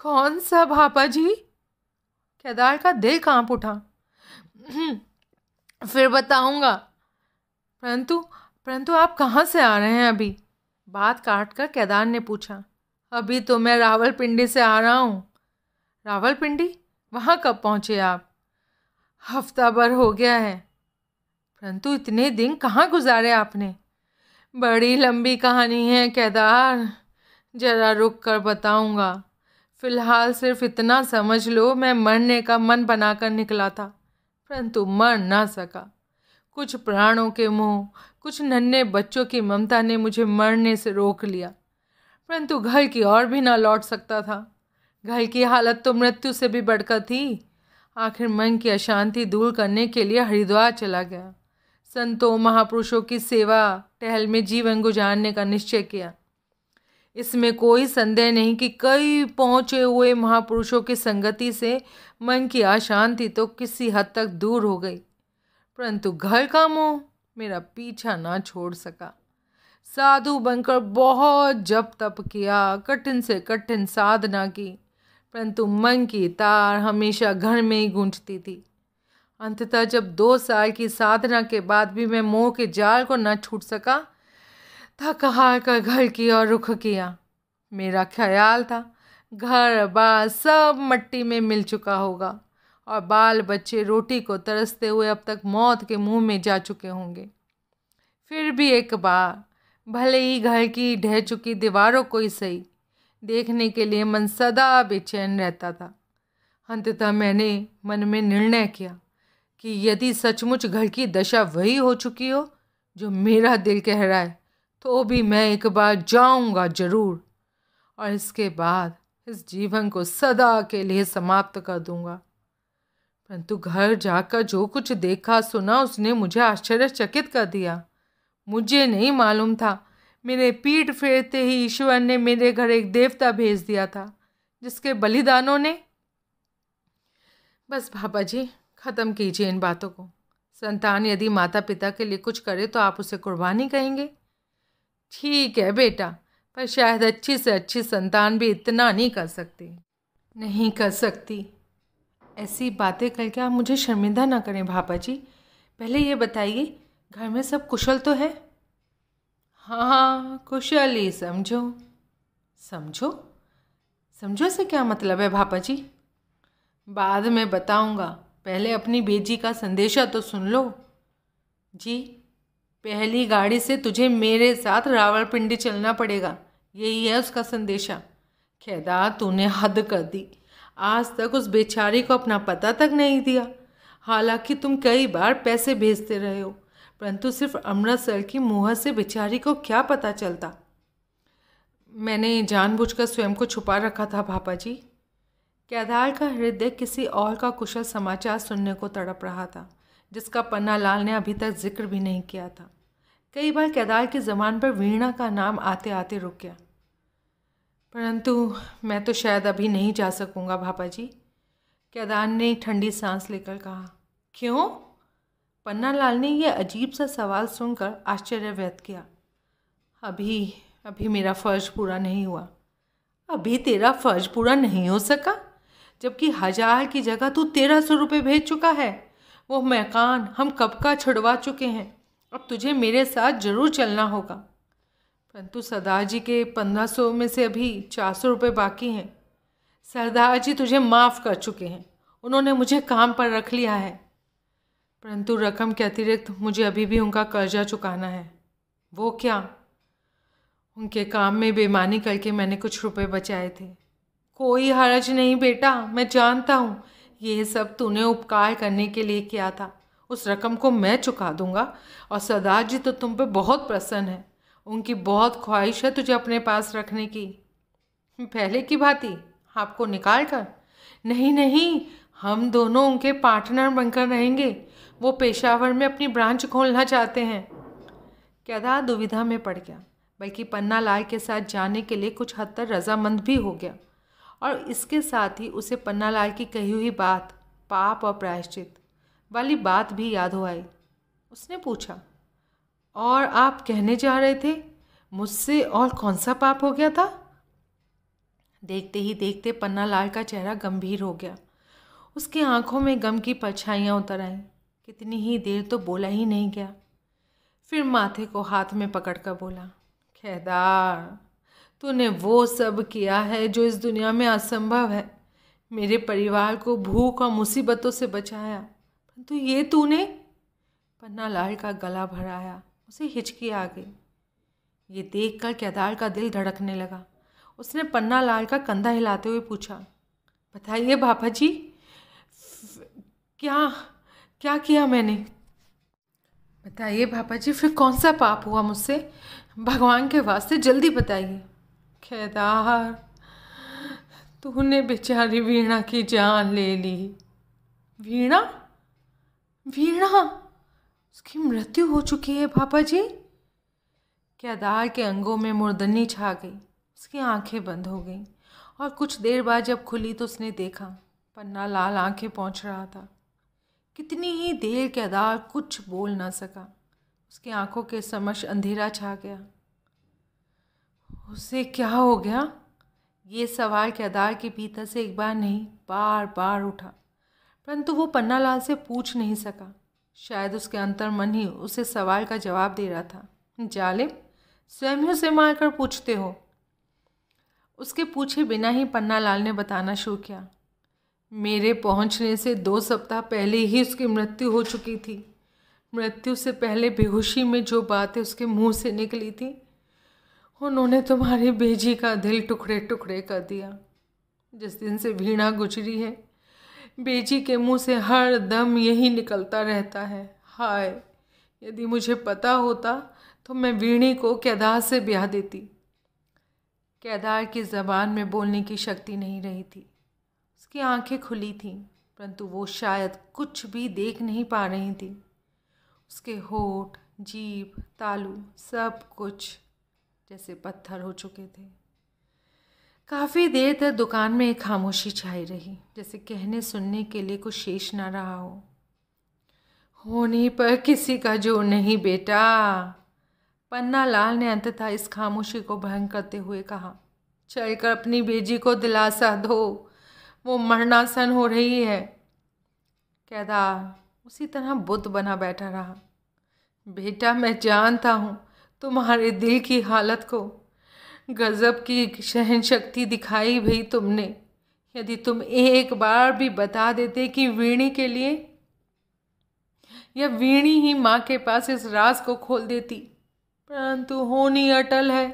कौन सा भापा जी केदार का दिल कांप उठा हम्म, फिर बताऊंगा परंतु परंतु आप कहाँ से आ रहे हैं अभी बात काट कर केदार ने पूछा अभी तो मैं रावलपिंडी से आ रहा हूँ रावलपिंडी वहाँ कब पहुँचे आप हफ्ता भर हो गया है परंतु इतने दिन कहाँ गुजारे आपने बड़ी लंबी कहानी है केदार जरा रुक कर बताऊँगा फिलहाल सिर्फ इतना समझ लो मैं मरने का मन बनाकर निकला था परंतु मर ना सका कुछ प्राणों के मोह कुछ नन्हे बच्चों की ममता ने मुझे मरने से रोक लिया परंतु घर की ओर भी ना लौट सकता था घर की हालत तो मृत्यु से भी बढ़कर थी आखिर मन की अशांति दूर करने के लिए हरिद्वार चला गया संतों महापुरुषों की सेवा टहल में जीवन गुजारने का निश्चय किया इसमें कोई संदेह नहीं कि कई पहुँचे हुए महापुरुषों की संगति से मन की अशांति तो किसी हद तक दूर हो गई परंतु घर का मोह मेरा पीछा ना छोड़ सका साधु बनकर बहुत जप तप किया कठिन से कठिन साधना की परंतु मन की तार हमेशा घर में ही गूंजती थी अंततः जब दो साल की साधना के बाद भी मैं मोह के जाल को न छूट सका थक हार कर घर की ओर रुख किया मेरा ख्याल था घर बार सब मट्टी में मिल चुका होगा और बाल बच्चे रोटी को तरसते हुए अब तक मौत के मुंह में जा चुके होंगे फिर भी एक बार भले ही घर की ढह चुकी दीवारों को ही सही देखने के लिए मन सदा बेचैन रहता था अंततः मैंने मन में निर्णय किया कि यदि सचमुच घर की दशा वही हो चुकी हो जो मेरा दिल कह रहा है तो भी मैं एक बार जाऊंगा जरूर और इसके बाद इस जीवन को सदा के लिए समाप्त कर दूंगा परंतु घर जाकर जो कुछ देखा सुना उसने मुझे आश्चर्यचकित कर दिया मुझे नहीं मालूम था मेरे पीठ फेरते ही ईश्वर ने मेरे घर एक देवता भेज दिया था जिसके बलिदानों ने बस बाबा जी ख़त्म कीजिए इन बातों को संतान यदि माता पिता के लिए कुछ करे तो आप उसे कुर्बानी कहेंगे ठीक है बेटा पर शायद अच्छी से अच्छी संतान भी इतना नहीं कर सकती नहीं कर सकती ऐसी बातें करके आप मुझे शर्मिंदा ना करें भापा जी पहले ये बताइए घर में सब कुशल तो है हाँ कुशल ही समझो समझो समझो से क्या मतलब है भापा जी बाद में बताऊंगा पहले अपनी बेजी का संदेशा तो सुन लो जी पहली गाड़ी से तुझे मेरे साथ रावलपिंडी चलना पड़ेगा यही है उसका संदेशा खैदा तूने हद कर दी आज तक उस बेचारी को अपना पता तक नहीं दिया हालांकि तुम कई बार पैसे भेजते रहे हो परंतु सिर्फ अमृतसर की मुँह से बेचारी को क्या पता चलता मैंने जानबूझकर स्वयं को छुपा रखा था भापा जी केदार का हृदय किसी और का कुशल समाचार सुनने को तड़प रहा था जिसका पन्ना लाल ने अभी तक जिक्र भी नहीं किया था कई बार केदार की ज़बान पर वीणा का नाम आते आते रुक गया परंतु मैं तो शायद अभी नहीं जा सकूँगा भापा जी केदार ने ठंडी सांस लेकर कहा क्यों पन्ना लाल ने यह अजीब सा सवाल सुनकर आश्चर्य व्यक्त किया अभी अभी मेरा फ़र्ज पूरा नहीं हुआ अभी तेरा फ़र्ज पूरा नहीं हो सका जबकि हज़ार की जगह तू तेरह सौ रुपये भेज चुका है वो मकान हम कब का छुड़वा चुके हैं अब तुझे मेरे साथ ज़रूर चलना होगा परंतु सरदार जी के पंद्रह सौ में से अभी चार सौ रुपये बाकी हैं सरदार जी तुझे माफ़ कर चुके हैं उन्होंने मुझे काम पर रख लिया है परंतु रकम के अतिरिक्त मुझे अभी भी उनका कर्जा चुकाना है वो क्या उनके काम में बेमानी करके मैंने कुछ रुपए बचाए थे कोई हर्ज नहीं बेटा मैं जानता हूँ ये सब तूने उपकार करने के लिए किया था उस रकम को मैं चुका दूंगा और सरदार जी तो तुम पे बहुत प्रसन्न है उनकी बहुत ख्वाहिश है तुझे अपने पास रखने की पहले की भांति आपको निकाल कर नहीं नहीं हम दोनों उनके पार्टनर बनकर रहेंगे वो पेशावर में अपनी ब्रांच खोलना चाहते हैं कैदार दुविधा में पड़ गया बल्कि पन्ना लाल के साथ जाने के लिए कुछ हद तक रजामंद भी हो गया और इसके साथ ही उसे पन्ना लाल की कही हुई बात पाप और प्रायश्चित वाली बात भी याद हो आई उसने पूछा और आप कहने जा रहे थे मुझसे और कौन सा पाप हो गया था देखते ही देखते पन्ना लाल का चेहरा गंभीर हो गया उसकी आंखों में गम की परछाइयाँ उतर आईं कितनी ही देर तो बोला ही नहीं गया फिर माथे को हाथ में पकड़ कर बोला खैदार तूने वो सब किया है जो इस दुनिया में असंभव है मेरे परिवार को भूख और मुसीबतों से बचाया परंतु तो ये तूने लाल का गला भराया उसे हिचकी आ गई ये देख कर केदार का दिल धड़कने लगा उसने पन्ना लाल का कंधा हिलाते हुए पूछा बताइए बापा जी क्या क्या किया मैंने बताइए बापा जी फिर कौन सा पाप हुआ मुझसे भगवान के वास्ते जल्दी बताइए केदार तूने बेचारी वीणा की जान ले ली वीणा वीणा उसकी मृत्यु हो चुकी है पापा जी केदार के अंगों में मुर्दनी छा गई उसकी आंखें बंद हो गईं और कुछ देर बाद जब खुली तो उसने देखा पन्ना लाल आंखें पहुंच रहा था कितनी ही देर केदार कुछ बोल ना सका उसकी आंखों के समक्ष अंधेरा छा गया उसे क्या हो गया ये सवाल केदार के भीतर से एक बार नहीं बार बार उठा परंतु वो पन्नालाल से पूछ नहीं सका शायद उसके अंतर मन ही उसे सवाल का जवाब दे रहा था जालिम स्वयं ही उसे मारकर पूछते हो उसके पूछे बिना ही पन्नालाल ने बताना शुरू किया मेरे पहुंचने से दो सप्ताह पहले ही उसकी मृत्यु हो चुकी थी मृत्यु से पहले बेहोशी में जो बातें उसके मुंह से निकली थी उन्होंने तुम्हारी बेजी का दिल टुकड़े टुकड़े कर दिया जिस दिन से वीणा गुजरी है बेजी के मुंह से हर दम यही निकलता रहता है हाय यदि मुझे पता होता तो मैं वीणी को केदार से ब्याह देती केदार की ज़बान में बोलने की शक्ति नहीं रही थी उसकी आंखें खुली थीं परंतु वो शायद कुछ भी देख नहीं पा रही थी उसके होठ जीभ तालू सब कुछ जैसे पत्थर हो चुके थे काफ़ी देर तक दुकान में एक खामोशी छाई रही जैसे कहने सुनने के लिए कुछ शेष ना रहा हो होने पर किसी का जोर नहीं बेटा पन्ना लाल ने अंततः इस खामोशी को भंग करते हुए कहा चलकर अपनी बेजी को दिलासा दो वो मरनासन हो रही है कैदार उसी तरह बुद्ध बना बैठा रहा बेटा मैं जानता हूँ तुम्हारे दिल की हालत को गज़ब की सहन शक्ति दिखाई भई तुमने यदि तुम एक बार भी बता देते कि वीणी के लिए या वीणी ही माँ के पास इस राज को खोल देती परंतु होनी अटल है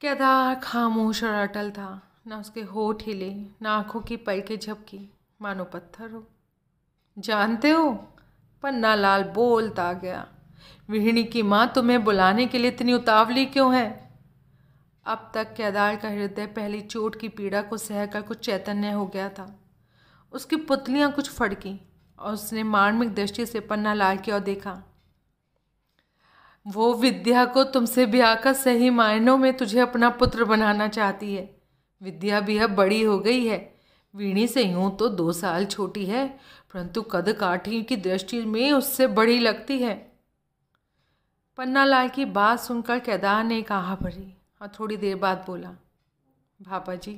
केदार खामोश और अटल था ना उसके होठ हिले ना आंखों की पलके झपकी मानो पत्थर हो जानते हो पन्ना लाल बोलता गया विहिणी की माँ तुम्हें बुलाने के लिए इतनी उतावली क्यों है अब तक केदार का हृदय पहली चोट की पीड़ा को सहकर कुछ चैतन्य हो गया था उसकी पुतलियाँ कुछ फड़की और उसने मार्मिक दृष्टि से पन्ना लाल की ओर देखा वो विद्या को तुमसे ब्याह कर सही मायनों में तुझे अपना पुत्र बनाना चाहती है विद्या भी अब बड़ी हो गई है वीणी से यूं तो दो साल छोटी है परंतु कद काठी की दृष्टि में उससे बड़ी लगती है पन्ना लाल की बात सुनकर केदार ने कहा भरी और हाँ, थोड़ी देर बाद बोला भापा जी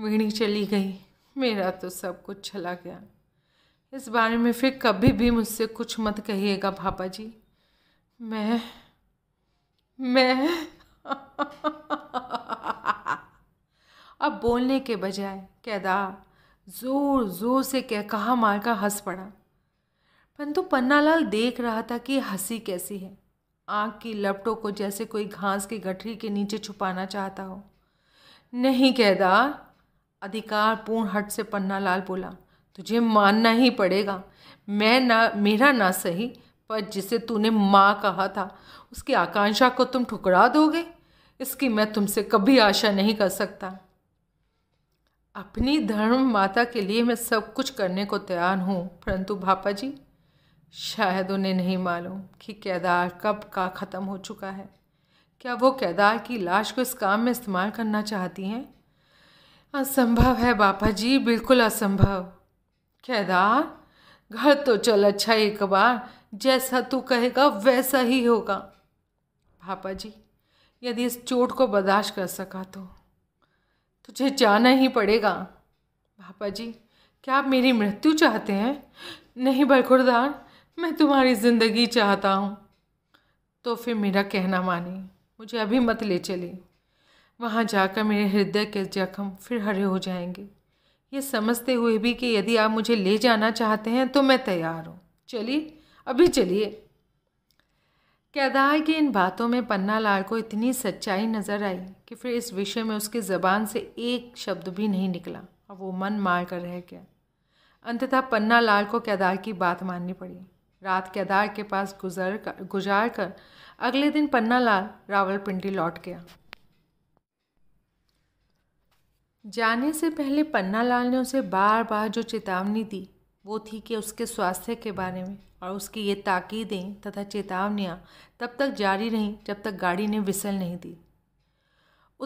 वीणी चली गई मेरा तो सब कुछ चला गया इस बारे में फिर कभी भी मुझसे कुछ मत कहिएगा भापा जी मैं मैं <laughs> अब बोलने के बजाय कैदा ज़ोर ज़ोर से कह कहा मारकर हंस पड़ा परंतु पन्नालाल देख रहा था कि हंसी कैसी है आँख की लपटों को जैसे कोई घास की गठरी के नीचे छुपाना चाहता हो नहीं कैदार अधिकार पूर्ण हट से पन्ना लाल बोला तुझे मानना ही पड़ेगा मैं ना मेरा ना सही पर जिसे तूने माँ कहा था उसकी आकांक्षा को तुम ठुकरा दोगे इसकी मैं तुमसे कभी आशा नहीं कर सकता अपनी धर्म माता के लिए मैं सब कुछ करने को तैयार हूँ परंतु भापा जी शायद उन्हें नहीं मालूम कि केदार कब का ख़त्म हो चुका है क्या वो केदार की लाश को इस काम में इस्तेमाल करना चाहती हैं असंभव है बापा जी बिल्कुल असंभव केदार घर तो चल अच्छा एक बार जैसा तू कहेगा वैसा ही होगा पापा जी यदि इस चोट को बर्दाश्त कर सका तो तुझे जाना ही पड़ेगा पापा जी क्या आप मेरी मृत्यु चाहते हैं नहीं बलखुरदार मैं तुम्हारी ज़िंदगी चाहता हूँ तो फिर मेरा कहना मानी मुझे अभी मत ले चले वहाँ जाकर मेरे हृदय के जख्म फिर हरे हो जाएंगे ये समझते हुए भी कि यदि आप मुझे ले जाना चाहते हैं तो मैं तैयार हूँ चलिए अभी चलिए कैदार की इन बातों में पन्ना लाल को इतनी सच्चाई नज़र आई कि फिर इस विषय में उसकी ज़बान से एक शब्द भी नहीं निकला और वो मन मार कर रह गया अंततः पन्ना लाल को कैदार की बात माननी पड़ी रात केदार के पास गुजर कर गुजार कर अगले दिन पन्नालाल रावलपिंडी लौट गया जाने से पहले पन्नालाल ने उसे बार बार जो चेतावनी दी वो थी कि उसके स्वास्थ्य के बारे में और उसकी ये ताकीदें तथा चेतावनियाँ तब तक जारी रहीं जब तक गाड़ी ने विसल नहीं दी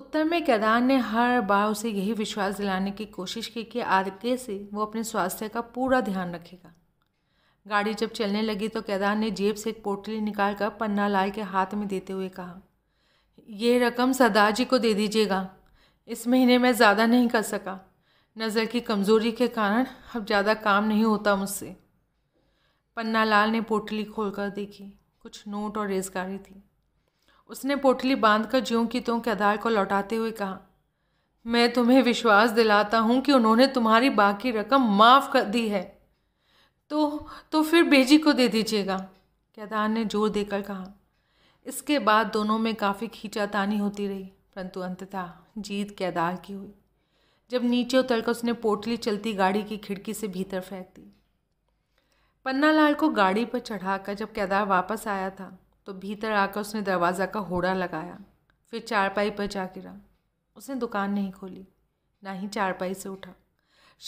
उत्तर में केदार ने हर बार उसे यही विश्वास दिलाने की कोशिश की कि आगे से वो अपने स्वास्थ्य का पूरा ध्यान रखेगा गाड़ी जब चलने लगी तो केदार ने जेब से एक पोटली निकाल कर पन्ना लाल के हाथ में देते हुए कहा यह रकम सरदार जी को दे दीजिएगा इस महीने मैं ज़्यादा नहीं कर सका नज़र की कमज़ोरी के कारण अब ज़्यादा काम नहीं होता मुझसे पन्ना लाल ने पोटली खोलकर देखी कुछ नोट और रेजगारी थी उसने पोटली बांध कर ज्यों की त्यों केदार को लौटाते हुए कहा मैं तुम्हें विश्वास दिलाता हूँ कि उन्होंने तुम्हारी बाकी रकम माफ़ कर दी है तो तो फिर बेजी को दे दीजिएगा केदार ने जोर देकर कहा इसके बाद दोनों में काफ़ी खींचातानी होती रही परंतु अंततः जीत केदार की हुई जब नीचे उतरकर उसने पोटली चलती गाड़ी की खिड़की से भीतर फेंक दी पन्नालाल को गाड़ी पर चढ़ाकर जब केदार वापस आया था तो भीतर आकर उसने दरवाज़ा का होड़ा लगाया फिर चारपाई पर जा गिरा उसने दुकान नहीं खोली ना ही चारपाई से उठा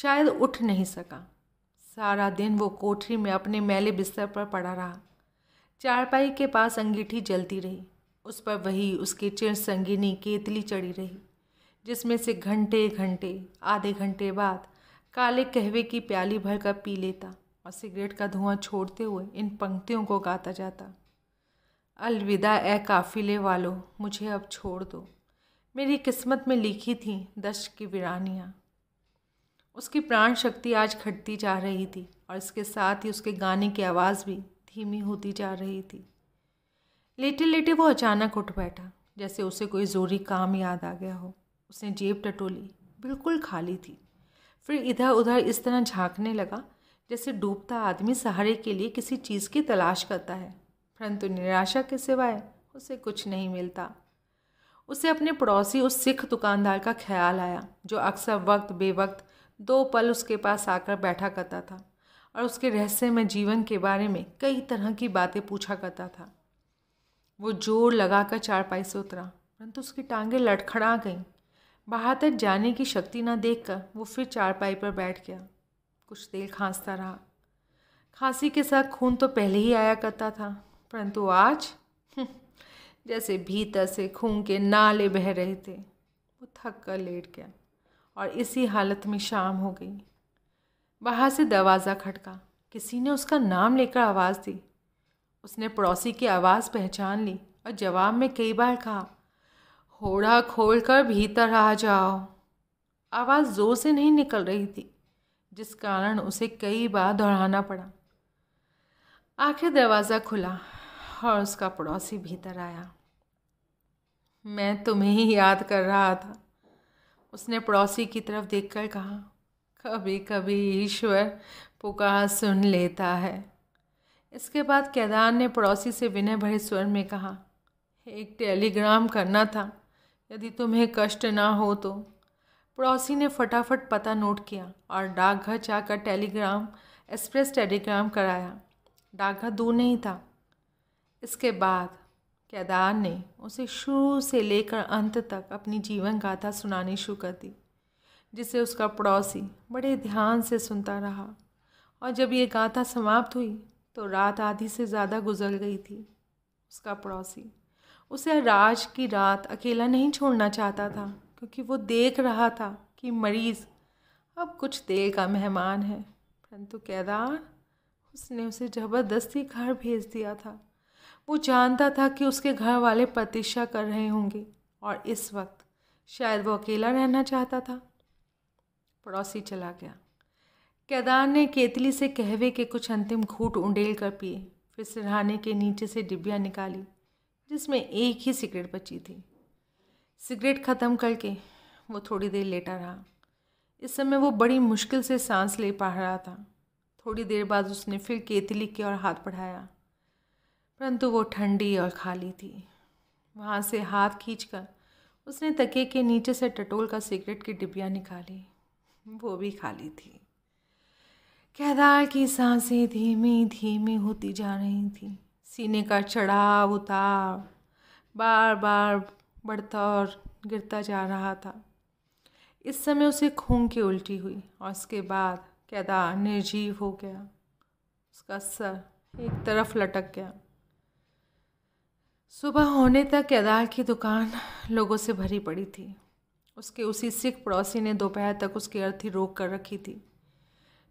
शायद उठ नहीं सका सारा दिन वो कोठरी में अपने मैले बिस्तर पर पड़ा रहा चारपाई के पास अंगीठी जलती रही उस पर वही उसकी चिर संगीनी केतली चढ़ी रही जिसमें से घंटे घंटे आधे घंटे बाद काले कहवे की प्याली भर का पी लेता और सिगरेट का धुआं छोड़ते हुए इन पंक्तियों को गाता जाता अलविदा ए काफिले वालों मुझे अब छोड़ दो मेरी किस्मत में लिखी थी दश की वीरानियाँ उसकी प्राण शक्ति आज घटती जा रही थी और इसके साथ ही उसके गाने की आवाज़ भी धीमी होती जा रही थी लेटे लेटे वो अचानक उठ बैठा जैसे उसे कोई ज़ोरी काम याद आ गया हो उसने जेब टटोली बिल्कुल खाली थी फिर इधर उधर इस तरह झांकने लगा जैसे डूबता आदमी सहारे के लिए किसी चीज़ की तलाश करता है परंतु निराशा के सिवाय उसे कुछ नहीं मिलता उसे अपने पड़ोसी उस सिख दुकानदार का ख्याल आया जो अक्सर वक्त बेवक्त दो पल उसके पास आकर बैठा करता था और उसके रहस्यमय जीवन के बारे में कई तरह की बातें पूछा करता था वो जोर लगाकर चारपाई से उतरा परंतु उसकी टांगें लटखड़ा गईं बाहर तक जाने की शक्ति ना देखकर वो फिर चारपाई पर बैठ गया कुछ देर खांसता रहा खांसी के साथ खून तो पहले ही आया करता था परंतु आज हम्म, जैसे भीतर से खून के नाले बह रहे थे वो थक कर लेट गया और इसी हालत में शाम हो गई बाहर से दरवाज़ा खटका किसी ने उसका नाम लेकर आवाज़ दी उसने पड़ोसी की आवाज़ पहचान ली और जवाब में कई बार कहा होड़ा खोल कर भीतर आ जाओ आवाज़ ज़ोर से नहीं निकल रही थी जिस कारण उसे कई बार दोहराना पड़ा आखिर दरवाज़ा खुला और उसका पड़ोसी भीतर आया मैं तुम्हें ही याद कर रहा था उसने पड़ोसी की तरफ देखकर कहा कभी कभी ईश्वर पुकार सुन लेता है इसके बाद केदार ने पड़ोसी से विनय भरे स्वर में कहा एक टेलीग्राम करना था यदि तुम्हें कष्ट ना हो तो पड़ोसी ने फटाफट पता नोट किया और डाकघर जाकर टेलीग्राम एक्सप्रेस टेलीग्राम कराया डाकघर दूर नहीं था इसके बाद केदार ने उसे शुरू से लेकर अंत तक अपनी जीवन गाथा सुनानी शुरू कर दी जिसे उसका पड़ोसी बड़े ध्यान से सुनता रहा और जब ये गाथा समाप्त हुई तो रात आधी से ज़्यादा गुजर गई थी उसका पड़ोसी उसे राज की रात अकेला नहीं छोड़ना चाहता था क्योंकि वो देख रहा था कि मरीज़ अब कुछ देर का मेहमान है परंतु केदार उसने उसे ज़बरदस्ती घर भेज दिया था वो जानता था कि उसके घर वाले प्रतीक्षा कर रहे होंगे और इस वक्त शायद वो अकेला रहना चाहता था पड़ोसी चला गया केदार ने केतली से कहवे के कुछ अंतिम घूट उंडेल कर पिए फिर सिरहाने के नीचे से डिब्बिया निकाली जिसमें एक ही सिगरेट बची थी सिगरेट ख़त्म करके वो थोड़ी देर लेटा रहा इस समय वो बड़ी मुश्किल से सांस ले पा रहा था थोड़ी देर बाद उसने फिर केतली की के ओर हाथ बढ़ाया परंतु वो ठंडी और खाली थी वहाँ से हाथ खींचकर उसने तके के नीचे से टटोल का सिगरेट की डिबिया निकाली वो भी खाली थी केदार की सांसें धीमी धीमी होती जा रही थी सीने का चढ़ाव उतार बार बार बढ़ता और गिरता जा रहा था इस समय उसे खून की उल्टी हुई और उसके बाद केदार निर्जीव हो गया उसका सर एक तरफ लटक गया सुबह होने तक केदार की दुकान लोगों से भरी पड़ी थी उसके उसी सिख पड़ोसी ने दोपहर तक उसकी अर्थी रोक कर रखी थी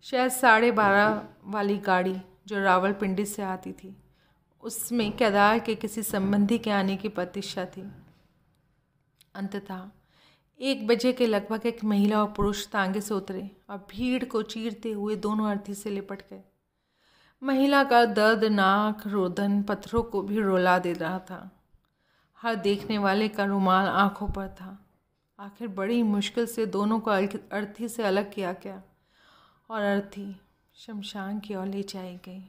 शायद साढ़े बारह वाली गाड़ी जो रावल पिंडी से आती थी उसमें केदार के किसी संबंधी के आने की प्रतीक्षा थी अंततः एक बजे के लगभग एक महिला और पुरुष तांगे से उतरे और भीड़ को चीरते हुए दोनों अर्थी से लिपट गए महिला का दर्दनाक रोदन पत्थरों को भी रोला दे रहा था हर देखने वाले का रुमाल आंखों पर था आखिर बड़ी मुश्किल से दोनों को अर्थी से अलग किया गया और अर्थी शमशान की ओर ले जाई गई